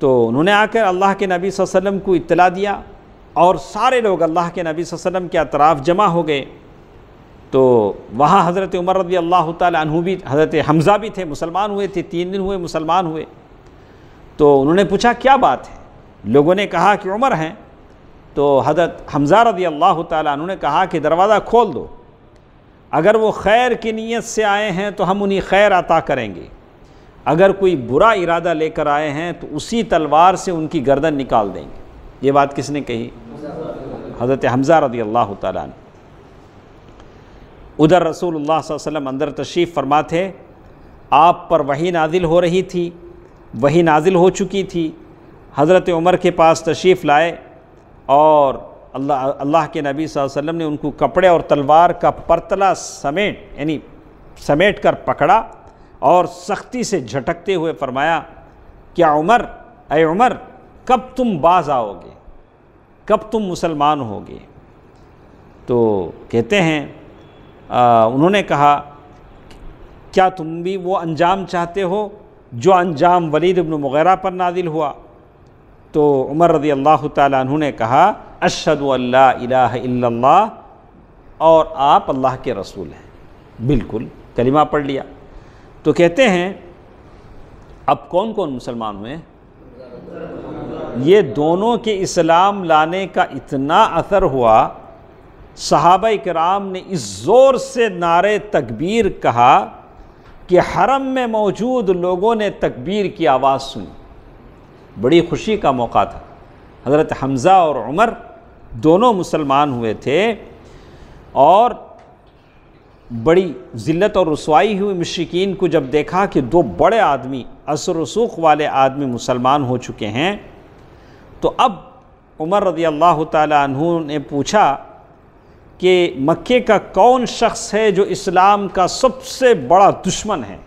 तो उन्होंने आकर अल्लाह के नबी वसल्लम को इतला दिया और सारे लोग अल्लाह के नबी वसम के अतराफ़ जमा हो गए तो वहाँ हज़रत उमर रदी अल्लाह तु भी हज़रत हमज़ा भी थे मुसलमान हुए थे तीन दिन हुए मुसलमान हुए तो उन्होंने पूछा क्या बात है लोगों ने कहा कि उमर हैं तो हज़रत हमज़ा रदी अल्लाह तु ने कहा कि दरवाज़ा खोल दो अगर वो खैर की नीयत से आए हैं तो हम उन्हें खैर अता करेंगे अगर कोई बुरा इरादा लेकर आए हैं तो उसी तलवार से उनकी गर्दन निकाल देंगे ये बात किसने कही हज़रत हमज़ा रदी अल्लाह तधर रसूल वसम अंदर तशरीफ़ फरमा थे आप पर वही नाजिल हो रही थी वही नाजिल हो चुकी थी हज़रत उमर के पास तशरीफ़ लाए और अल्लाह अल्लाह के नबी वसम ने उनको कपड़े और तलवार का परतला समेट यानी समेट कर पकड़ा और सख्ती से झटकते हुए फरमाया क्या उमर अय उमर कब तुम बाज आओगे कब तुम मुसलमान होगे तो कहते हैं आ, उन्होंने कहा क्या तुम भी वो अंजाम चाहते हो जो अंजाम वलीद इब्न मुगैरा पर नादिल हुआ तो उमर रदी अल्लाह तु ने कहा अशद अल्ला और आप अल्लाह के रसूल हैं बिल्कुल कलिमा पढ़ लिया तो कहते हैं अब कौन कौन मुसलमान हुए ये दोनों के इस्लाम लाने का इतना असर हुआ सहाब कराम ने इस ज़ोर से नारे तकबीर कहा कि हरम में मौजूद लोगों ने तकबीर की आवाज़ सुनी बड़ी खुशी का मौका था हज़रत हमज़ा और उमर दोनों मुसलमान हुए थे और बड़ी ज़िल्लत और रसवाई हुई मशिकीन को जब देखा कि दो बड़े आदमी असर रसूख वाले आदमी मुसलमान हो चुके हैं तो अब उमर रजी अल्लाह तहु ने पूछा कि मक्के का कौन शख्स है जो इस्लाम का सबसे बड़ा दुश्मन है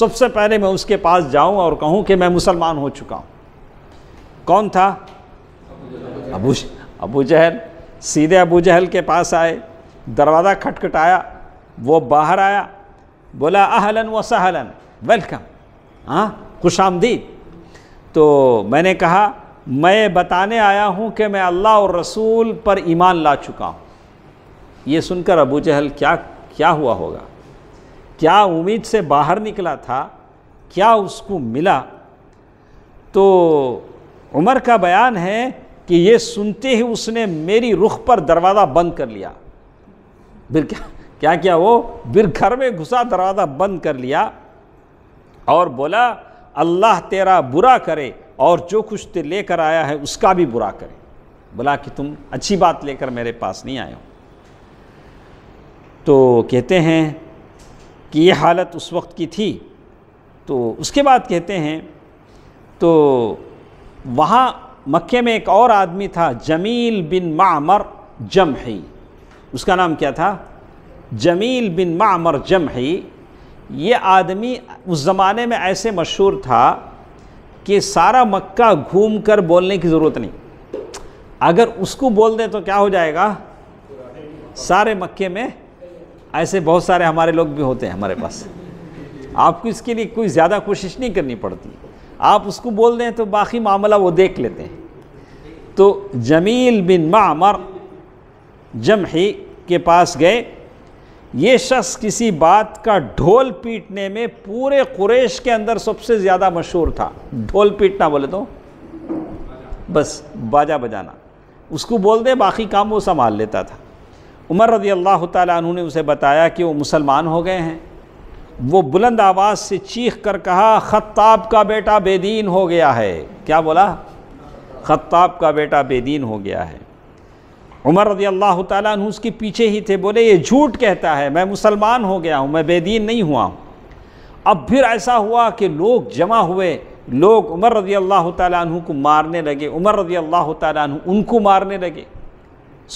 सबसे पहले मैं उसके पास जाऊं और कहूं कि मैं मुसलमान हो चुका हूं कौन था अबू अबू जहल सीधे अबू जहल के पास आए दरवाज़ा खटखटाया वो बाहर आया बोला अहलन व सहलन वेलकम हाँ खुश तो मैंने कहा मैं बताने आया हूँ कि मैं अल्लाह और रसूल पर ईमान ला चुका हूँ ये सुनकर अबू जहल क्या क्या हुआ होगा क्या उम्मीद से बाहर निकला था क्या उसको मिला तो उमर का बयान है कि ये सुनते ही उसने मेरी रुख पर दरवाज़ा बंद कर लिया फिर क्या क्या क्या वो फिर घर में घुसा दरवाज़ा बंद कर लिया और बोला अल्लाह तेरा बुरा करे और जो कुछ ते लेकर आया है उसका भी बुरा करें बोला कि तुम अच्छी बात लेकर मेरे पास नहीं आए हो तो कहते हैं कि ये हालत उस वक्त की थी तो उसके बाद कहते हैं तो वहाँ मक्के में एक और आदमी था जमील बिन मामर जम उसका नाम क्या था जमील बिन मामर जम ये आदमी उस ज़माने में ऐसे मशहूर था कि सारा मक्का घूम कर बोलने की ज़रूरत नहीं अगर उसको बोल दें तो क्या हो जाएगा सारे मक्के में ऐसे बहुत सारे हमारे लोग भी होते हैं हमारे पास आपको इसके लिए कोई ज़्यादा कोशिश नहीं करनी पड़ती आप उसको बोल दें तो बाकी मामला वो देख लेते हैं तो जमील बिन मामर जमही के पास गए ये शख्स किसी बात का ढोल पीटने में पूरे कुरेश के अंदर सबसे ज़्यादा मशहूर था ढोल पीटना बोले तो बस बाजा बजाना उसको बोल दे बाकी काम वो संभाल लेता था उमर रजी अल्लाह तु ने उसे बताया कि वो मुसलमान हो गए हैं वो बुलंद आवाज़ से चीख कर कहा ख़त्ताब का बेटा बेदीन हो गया है क्या बोला ख़त्ताब का बेटा बेदीन हो गया है उमर रजी अल्लाह तु उसके पीछे ही थे बोले ये झूठ कहता है मैं मुसलमान हो गया हूँ मैं बेदीन नहीं हुआ हूँ अब फिर ऐसा हुआ कि लोग जमा हुए लोग उमर रजी अल्लाह तु को मारने लगे उमर रजी अल्लाह तु उनको मारने लगे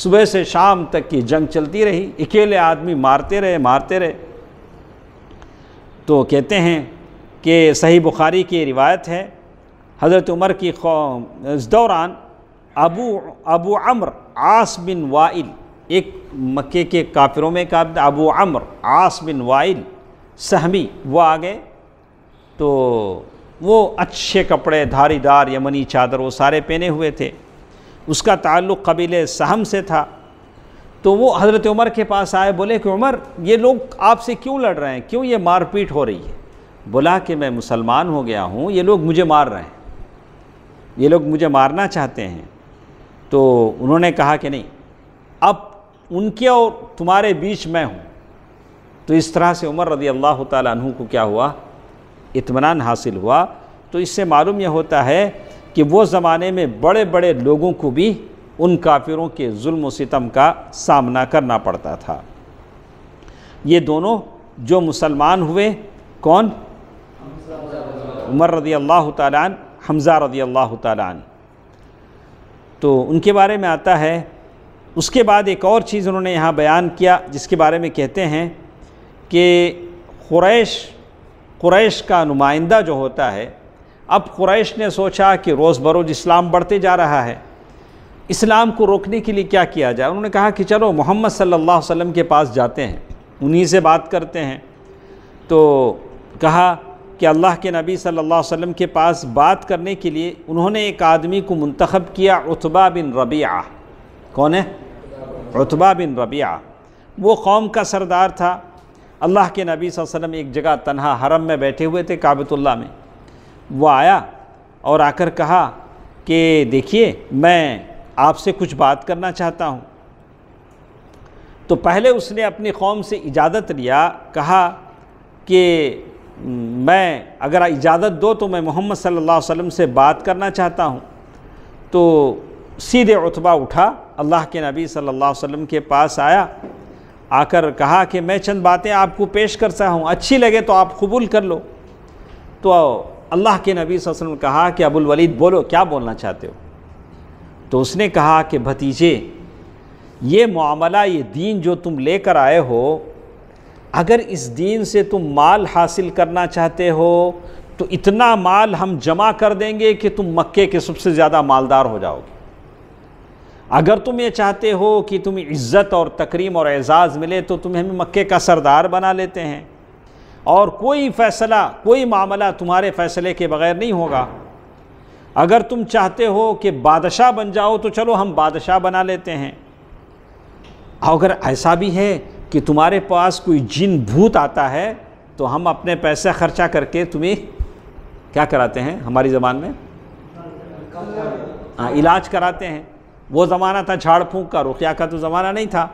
सुबह से शाम तक की जंग चलती रही अकेले आदमी मारते रहे मारते रहे तो कहते हैं कि सही बुखारी की रिवायत है हज़रत उमर की इस दौरान Abu Abu Amr Aas bin Wail एक मक्के के काफिरों में का Abu Amr Aas bin while सहमी वो आ गए तो वो अच्छे कपड़े धारीदार यमनी चादर वो सारे पहने हुए थे उसका ताल्लुक़ कबीले सहम से था तो वो हज़रत उमर के पास आए बोले कि उमर ये लोग आपसे क्यों लड़ रहे हैं क्यों ये मारपीट हो रही है बोला कि मैं मुसलमान हो गया हूँ ये लोग मुझे मार रहे हैं ये लोग मुझे मारना चाहते हैं तो उन्होंने कहा कि नहीं अब उनके और तुम्हारे बीच मैं हूँ तो इस तरह से उमर रदी अल्लाह तु को क्या हुआ इतमान हासिल हुआ तो इससे मालूम यह होता है कि वो ज़माने में बड़े बड़े लोगों को भी उन काफिरों के जुल्म सितम का सामना करना पड़ता था ये दोनों जो मुसलमान हुए कौन उमर रदी अल्लाह तमज़ा हमज़ा रदी अल्लाह तन तो उनके बारे में आता है उसके बाद एक और चीज़ उन्होंने यहाँ बयान किया जिसके बारे में कहते हैं कि क्रैश क्रैश का नुमाइंदा जो होता है अब क्रैश ने सोचा कि रोज़ बरोज़ इस्लाम बढ़ते जा रहा है इस्लाम को रोकने के लिए क्या किया जाए उन्होंने कहा कि चलो मोहम्मद सल्ला वसम के पास जाते हैं उन्हीं से बात करते हैं तो कहा कि अल्लाह के नबी सल्लल्लाहु अलैहि वसल्लम के पास बात करने के लिए उन्होंने एक आदमी को मंतखब किया उतबा बिन रबिया कौन है उतबा बिन रबिया वो कौम का सरदार था अल्लाह के नबी वसल्लम एक जगह तनहा हरम में बैठे हुए थे काबतुल्ला में वो आया और आकर कहा कि देखिए मैं आपसे कुछ बात करना चाहता हूँ तो पहले उसने अपनी कौम से इजाज़त लिया कहा कि मैं अगर इजाज़त दो तो मैं मोहम्मद सल्ला वसम से बात करना चाहता हूँ तो सीधे उतबा उठा अल्लाह के नबी सल्ला वसम के पास आया आकर कहा कि मैं चंद बातें आपको पेश करता हूँ अच्छी लगे तो आप कबूल कर लो तो अल्लाह के नबी वसल्लम कहा कि अबुल वलीद बोलो क्या बोलना चाहते हो तो उसने कहा कि भतीजे ये मामला ये दीन जो तुम लेकर आए हो अगर इस दीन से तुम माल हासिल करना चाहते हो तो इतना माल हम जमा कर देंगे कि तुम मक्के के सबसे ज़्यादा मालदार हो जाओगे अगर तुम ये चाहते हो कि तुम्हें इज़्ज़त और तकरीम और एज़ाज़ मिले तो तुम्हें हमें मक्के का सरदार बना लेते हैं और कोई फ़ैसला कोई मामला तुम्हारे फ़ैसले के बगैर नहीं होगा अगर तुम चाहते हो कि बादशाह बन जाओ तो चलो हम बादशाह बना लेते हैं अगर ऐसा भी है कि तुम्हारे पास कोई जिन भूत आता है तो हम अपने पैसा खर्चा करके तुम्हें क्या कराते हैं हमारी ज़बान में हाँ इलाज कराते हैं वो ज़माना था झाड़ फूँक का रुकिया का तो ज़माना नहीं था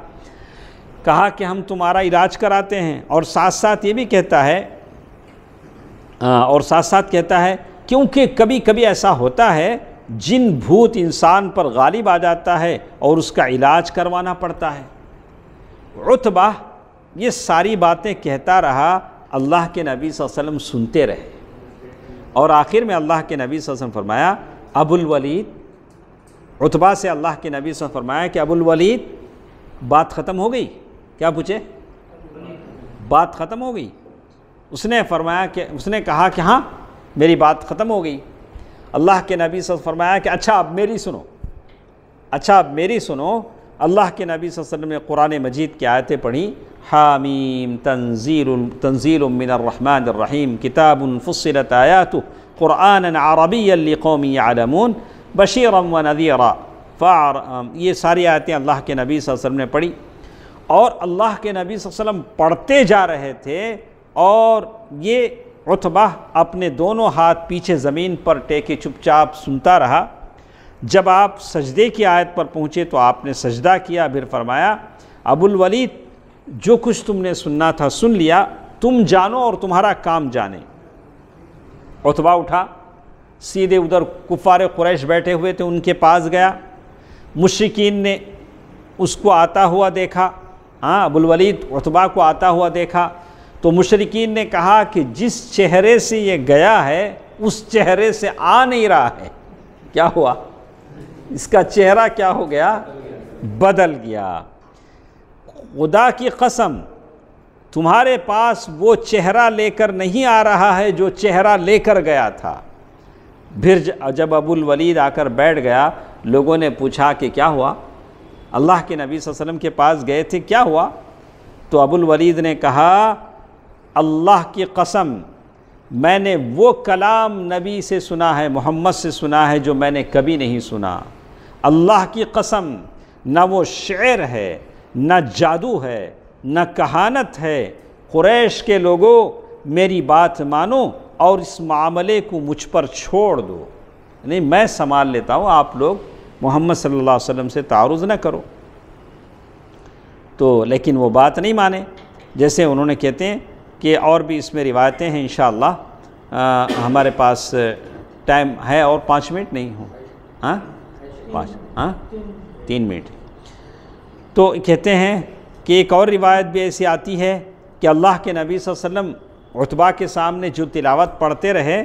कहा कि हम तुम्हारा इलाज कराते हैं और साथ साथ ये भी कहता है आ, हाँ, और साथ साथ कहता है क्योंकि कभी कभी ऐसा होता है जिन भूत इंसान पर गालिब आ जाता है और उसका इलाज करवाना पड़ता है रुतबा ये सारी बातें कहता रहा अल्लाह के नबी वसल्लम सुनते रहे और आखिर में अल्लाह के नबी वसल्लम फरमाया अबुल वलीद रुतबा से अल्लाह के नबी वसल्लम फरमाया कि अबुल वलीद बात ख़त्म हो गई क्या पूछे बात ख़त्म हो गई उसने फरमाया कि उसने कहा कि हाँ मेरी बात ख़त्म हो गई अल्लाह के नबी से फरमाया कि अच्छा अब मेरी सुनो अच्छा अब मेरी सुनो अल्लाह के नबी वसल्लम ने कुरान मजीद की आयतें पढ़ी हामीम तंजीर तंजीर मिनरहमानरहीम किताब फसलत आयात क़ुरान अरबी कौमी आलमून बशीर व नदीरा फ़ार ये सारी आयतें अल्लाह के नबी वसल्लम ने पढ़ी और अल्लाह के नबी वसल्लम पढ़ते जा रहे थे और ये उतबा अपने दोनों हाथ पीछे ज़मीन पर टेके चुपचाप सुनता रहा जब आप सजदे की आयत पर पहुँचे तो आपने सजदा किया फिर फरमाया अबुल वलीद जो कुछ तुमने सुनना था सुन लिया तुम जानो और तुम्हारा काम जाने उतबा उठा सीधे उधर कुफार क्रैश बैठे हुए थे उनके पास गया मुश्किन ने उसको आता हुआ देखा हाँ अबुलवलीद उतबा को आता हुआ देखा तो मुशरकिन ने कहा कि जिस चेहरे से ये गया है उस चेहरे से आ नहीं रहा है क्या हुआ इसका चेहरा क्या हो गया बदल गया खुदा की कसम तुम्हारे पास वो चेहरा लेकर नहीं आ रहा है जो चेहरा लेकर गया था फिर जब अबुल वलीद आकर बैठ गया लोगों ने पूछा कि क्या हुआ अल्लाह के नबी वसल्लम के पास गए थे क्या हुआ तो अबुल वलीद ने कहा अल्लाह की कसम मैंने वो कलाम नबी से सुना है मोहम्मद से सुना है जो मैंने कभी नहीं सुना अल्लाह की कसम ना वो शेर है ना जादू है ना कहानत है कुरैश के लोगों मेरी बात मानो और इस मामले को मुझ पर छोड़ दो नहीं मैं संभाल लेता हूँ आप लोग मोहम्मद सल्लल्लाहु अलैहि वसल्लम से तारुज़ न करो तो लेकिन वो बात नहीं माने जैसे उन्होंने कहते हैं कि और भी इसमें रिवायतें हैं इन हमारे पास टाइम है और पाँच मिनट नहीं हूँ हाँ पाँच हाँ तीन मिनट तो कहते हैं कि एक और रिवायत भी ऐसी आती है कि अल्लाह के नबी वसम उतबा के सामने जो तिलावत पढ़ते रहे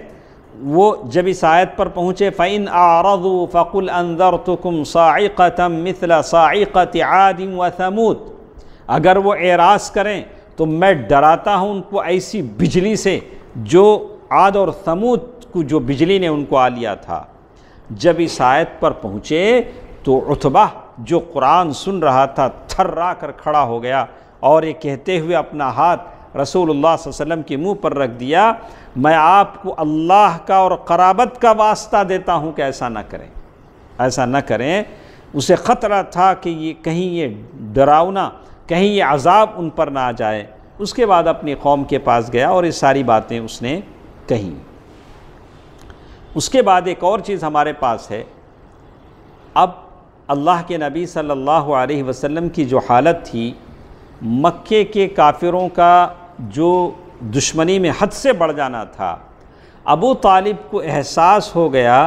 वो जब इस आयत पर पहुँचे फ़ैन आरद फ़कुल अंदर तुकुम साइक़म मिसला साइक़त आदिम वसमूत अगर वो एराज करें तो मैं डराता हूँ उनको ऐसी बिजली से जो आद और समूत को जो बिजली ने उनको आ लिया था जब इस आयत पर पहुँचे तो उतबा जो कुरान सुन रहा था थर्रा कर खड़ा हो गया और ये कहते हुए अपना हाथ रसूलुल्लाह वसल्लम के मुंह पर रख दिया मैं आपको अल्लाह का और कराबत का वास्ता देता हूँ कि ऐसा ना करें ऐसा ना करें उसे ख़तरा था कि ये कहीं ये डरावना कहीं ये अजाब उन पर ना आ जाए उसके बाद अपनी कौम के पास गया और ये सारी बातें उसने कहीं उसके बाद एक और चीज़ हमारे पास है अब अल्लाह के नबी सल्लल्लाहु अलैहि वसल्लम की जो हालत थी मक्के के काफिरों का जो दुश्मनी में हद से बढ़ जाना था अबू तालिब को एहसास हो गया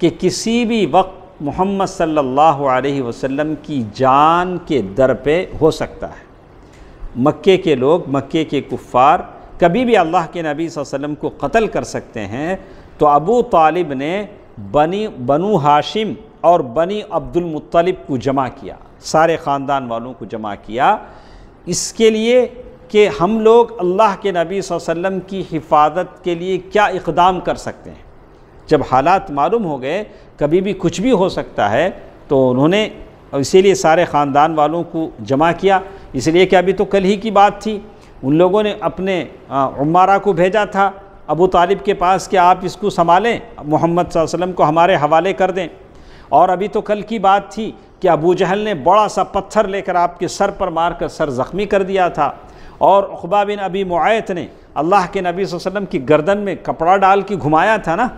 कि किसी भी वक्त मोहम्मद सल्लल्लाहु अलैहि वसल्लम की जान के दर पे हो सकता है मक्के के लोग मक्के के कुफ़ार कभी भी अल्लाह के नबी वसल्लम को कत्ल कर सकते हैं तो अबू तालिब ने बनी बनु हाशिम और बनी अब्दुल मुत्तलिब को जमा किया सारे ख़ानदान वालों को जमा किया इसके लिए कि हम लोग अल्लाह के नबी वसल्लम की हिफाजत के लिए क्या इकदाम कर सकते हैं जब हालात मालूम हो गए कभी भी कुछ भी हो सकता है तो उन्होंने इसीलिए सारे ख़ानदान वालों को जमा किया इसलिए कि अभी तो कल ही की बात थी उन लोगों ने अपने उमारा को भेजा था अबू तालिब के पास कि आप इसको संभालें मोहम्मद वसल्लम को हमारे हवाले कर दें और अभी तो कल की बात थी कि अबू जहल ने बड़ा सा पत्थर लेकर आपके सर पर मार कर सर ज़ख्मी कर दिया था और अखबा बिन अबी मुआत ने अल्लाह के नबी वसम की गर्दन में कपड़ा डाल के घुमाया था ना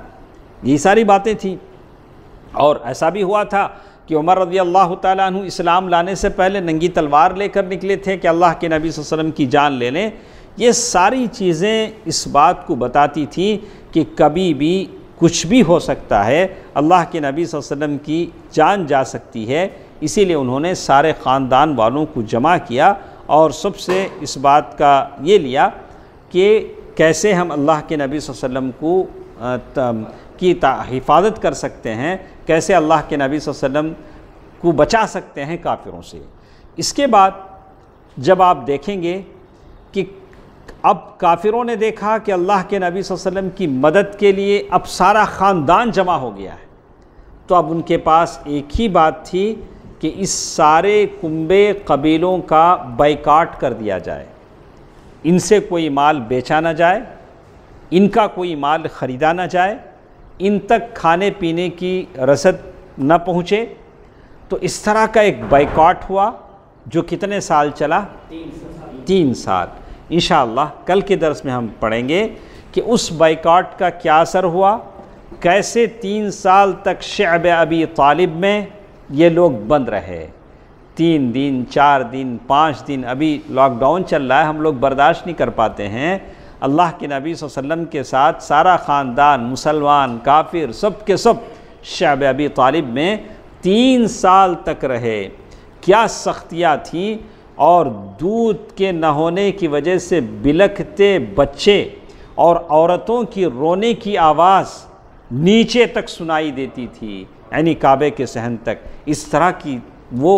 ये सारी बातें थी और ऐसा भी हुआ था कि उमर रदी अल्लाह तु इस्लाम लाने से पहले नंगी तलवार लेकर निकले थे कि अल्लाह के नबी वसम की जान ले लें ये सारी चीज़ें इस बात को बताती थी कि कभी भी कुछ भी हो सकता है अल्लाह के नबी वसम की जान जा सकती है इसीलिए उन्होंने सारे ख़ानदान वालों को जमा किया और सबसे इस बात का ये लिया कि कैसे हम अल्लाह के नबी वसम को की हिफाजत कर सकते हैं कैसे अल्लाह के नबी वसम को बचा सकते हैं काफिरों से इसके बाद जब आप देखेंगे कि अब काफिरों ने देखा कि अल्लाह के नबी वसल्लम की मदद के लिए अब सारा ख़ानदान जमा हो गया है तो अब उनके पास एक ही बात थी कि इस सारे कुंबे कबीलों का बाइकाट कर दिया जाए इनसे कोई माल बेचा ना जाए इनका कोई माल ख़रीदा ना जाए इन तक खाने पीने की रसद न पहुँचे तो इस तरह का एक बाइकाट हुआ जो कितने साल चला तीन साल तीन साल इन कल के दरस में हम पढ़ेंगे कि उस बाइकाट का क्या असर हुआ कैसे तीन साल तक शब अबी तालिब में ये लोग बंद रहे तीन दिन चार दिन पाँच दिन अभी लॉकडाउन चल रहा है हम लोग बर्दाश्त नहीं कर पाते हैं अल्लाह के नबी वसल्लम के साथ सारा ख़ानदान मुसलमान काफिर सब के सब शब अबी तालिब में तीन साल तक रहे क्या सख्तियाँ थीं और दूध के न होने की वजह से बिलखते बच्चे और औरतों की रोने की आवाज़ नीचे तक सुनाई देती थी यानी काबे के सहन तक इस तरह की वो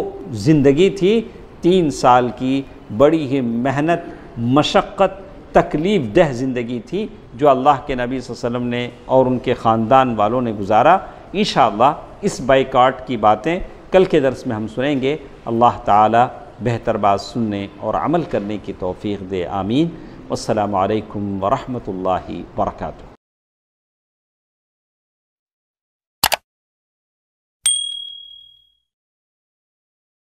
ज़िंदगी थी तीन साल की बड़ी ही मेहनत मशक्क़त तकलीफ़ दह ज़िंदगी थी जो अल्लाह के नबी वसल्लम ने और उनके ख़ानदान वालों ने गुजारा इन इस बाइकाट की बातें कल के दर्स में हम सुनेंगे अल्लाह ताला बेहतर बात सुनने और अमल करने की तोफ़ी दे आमीन अल्लाम वरहमल वर्का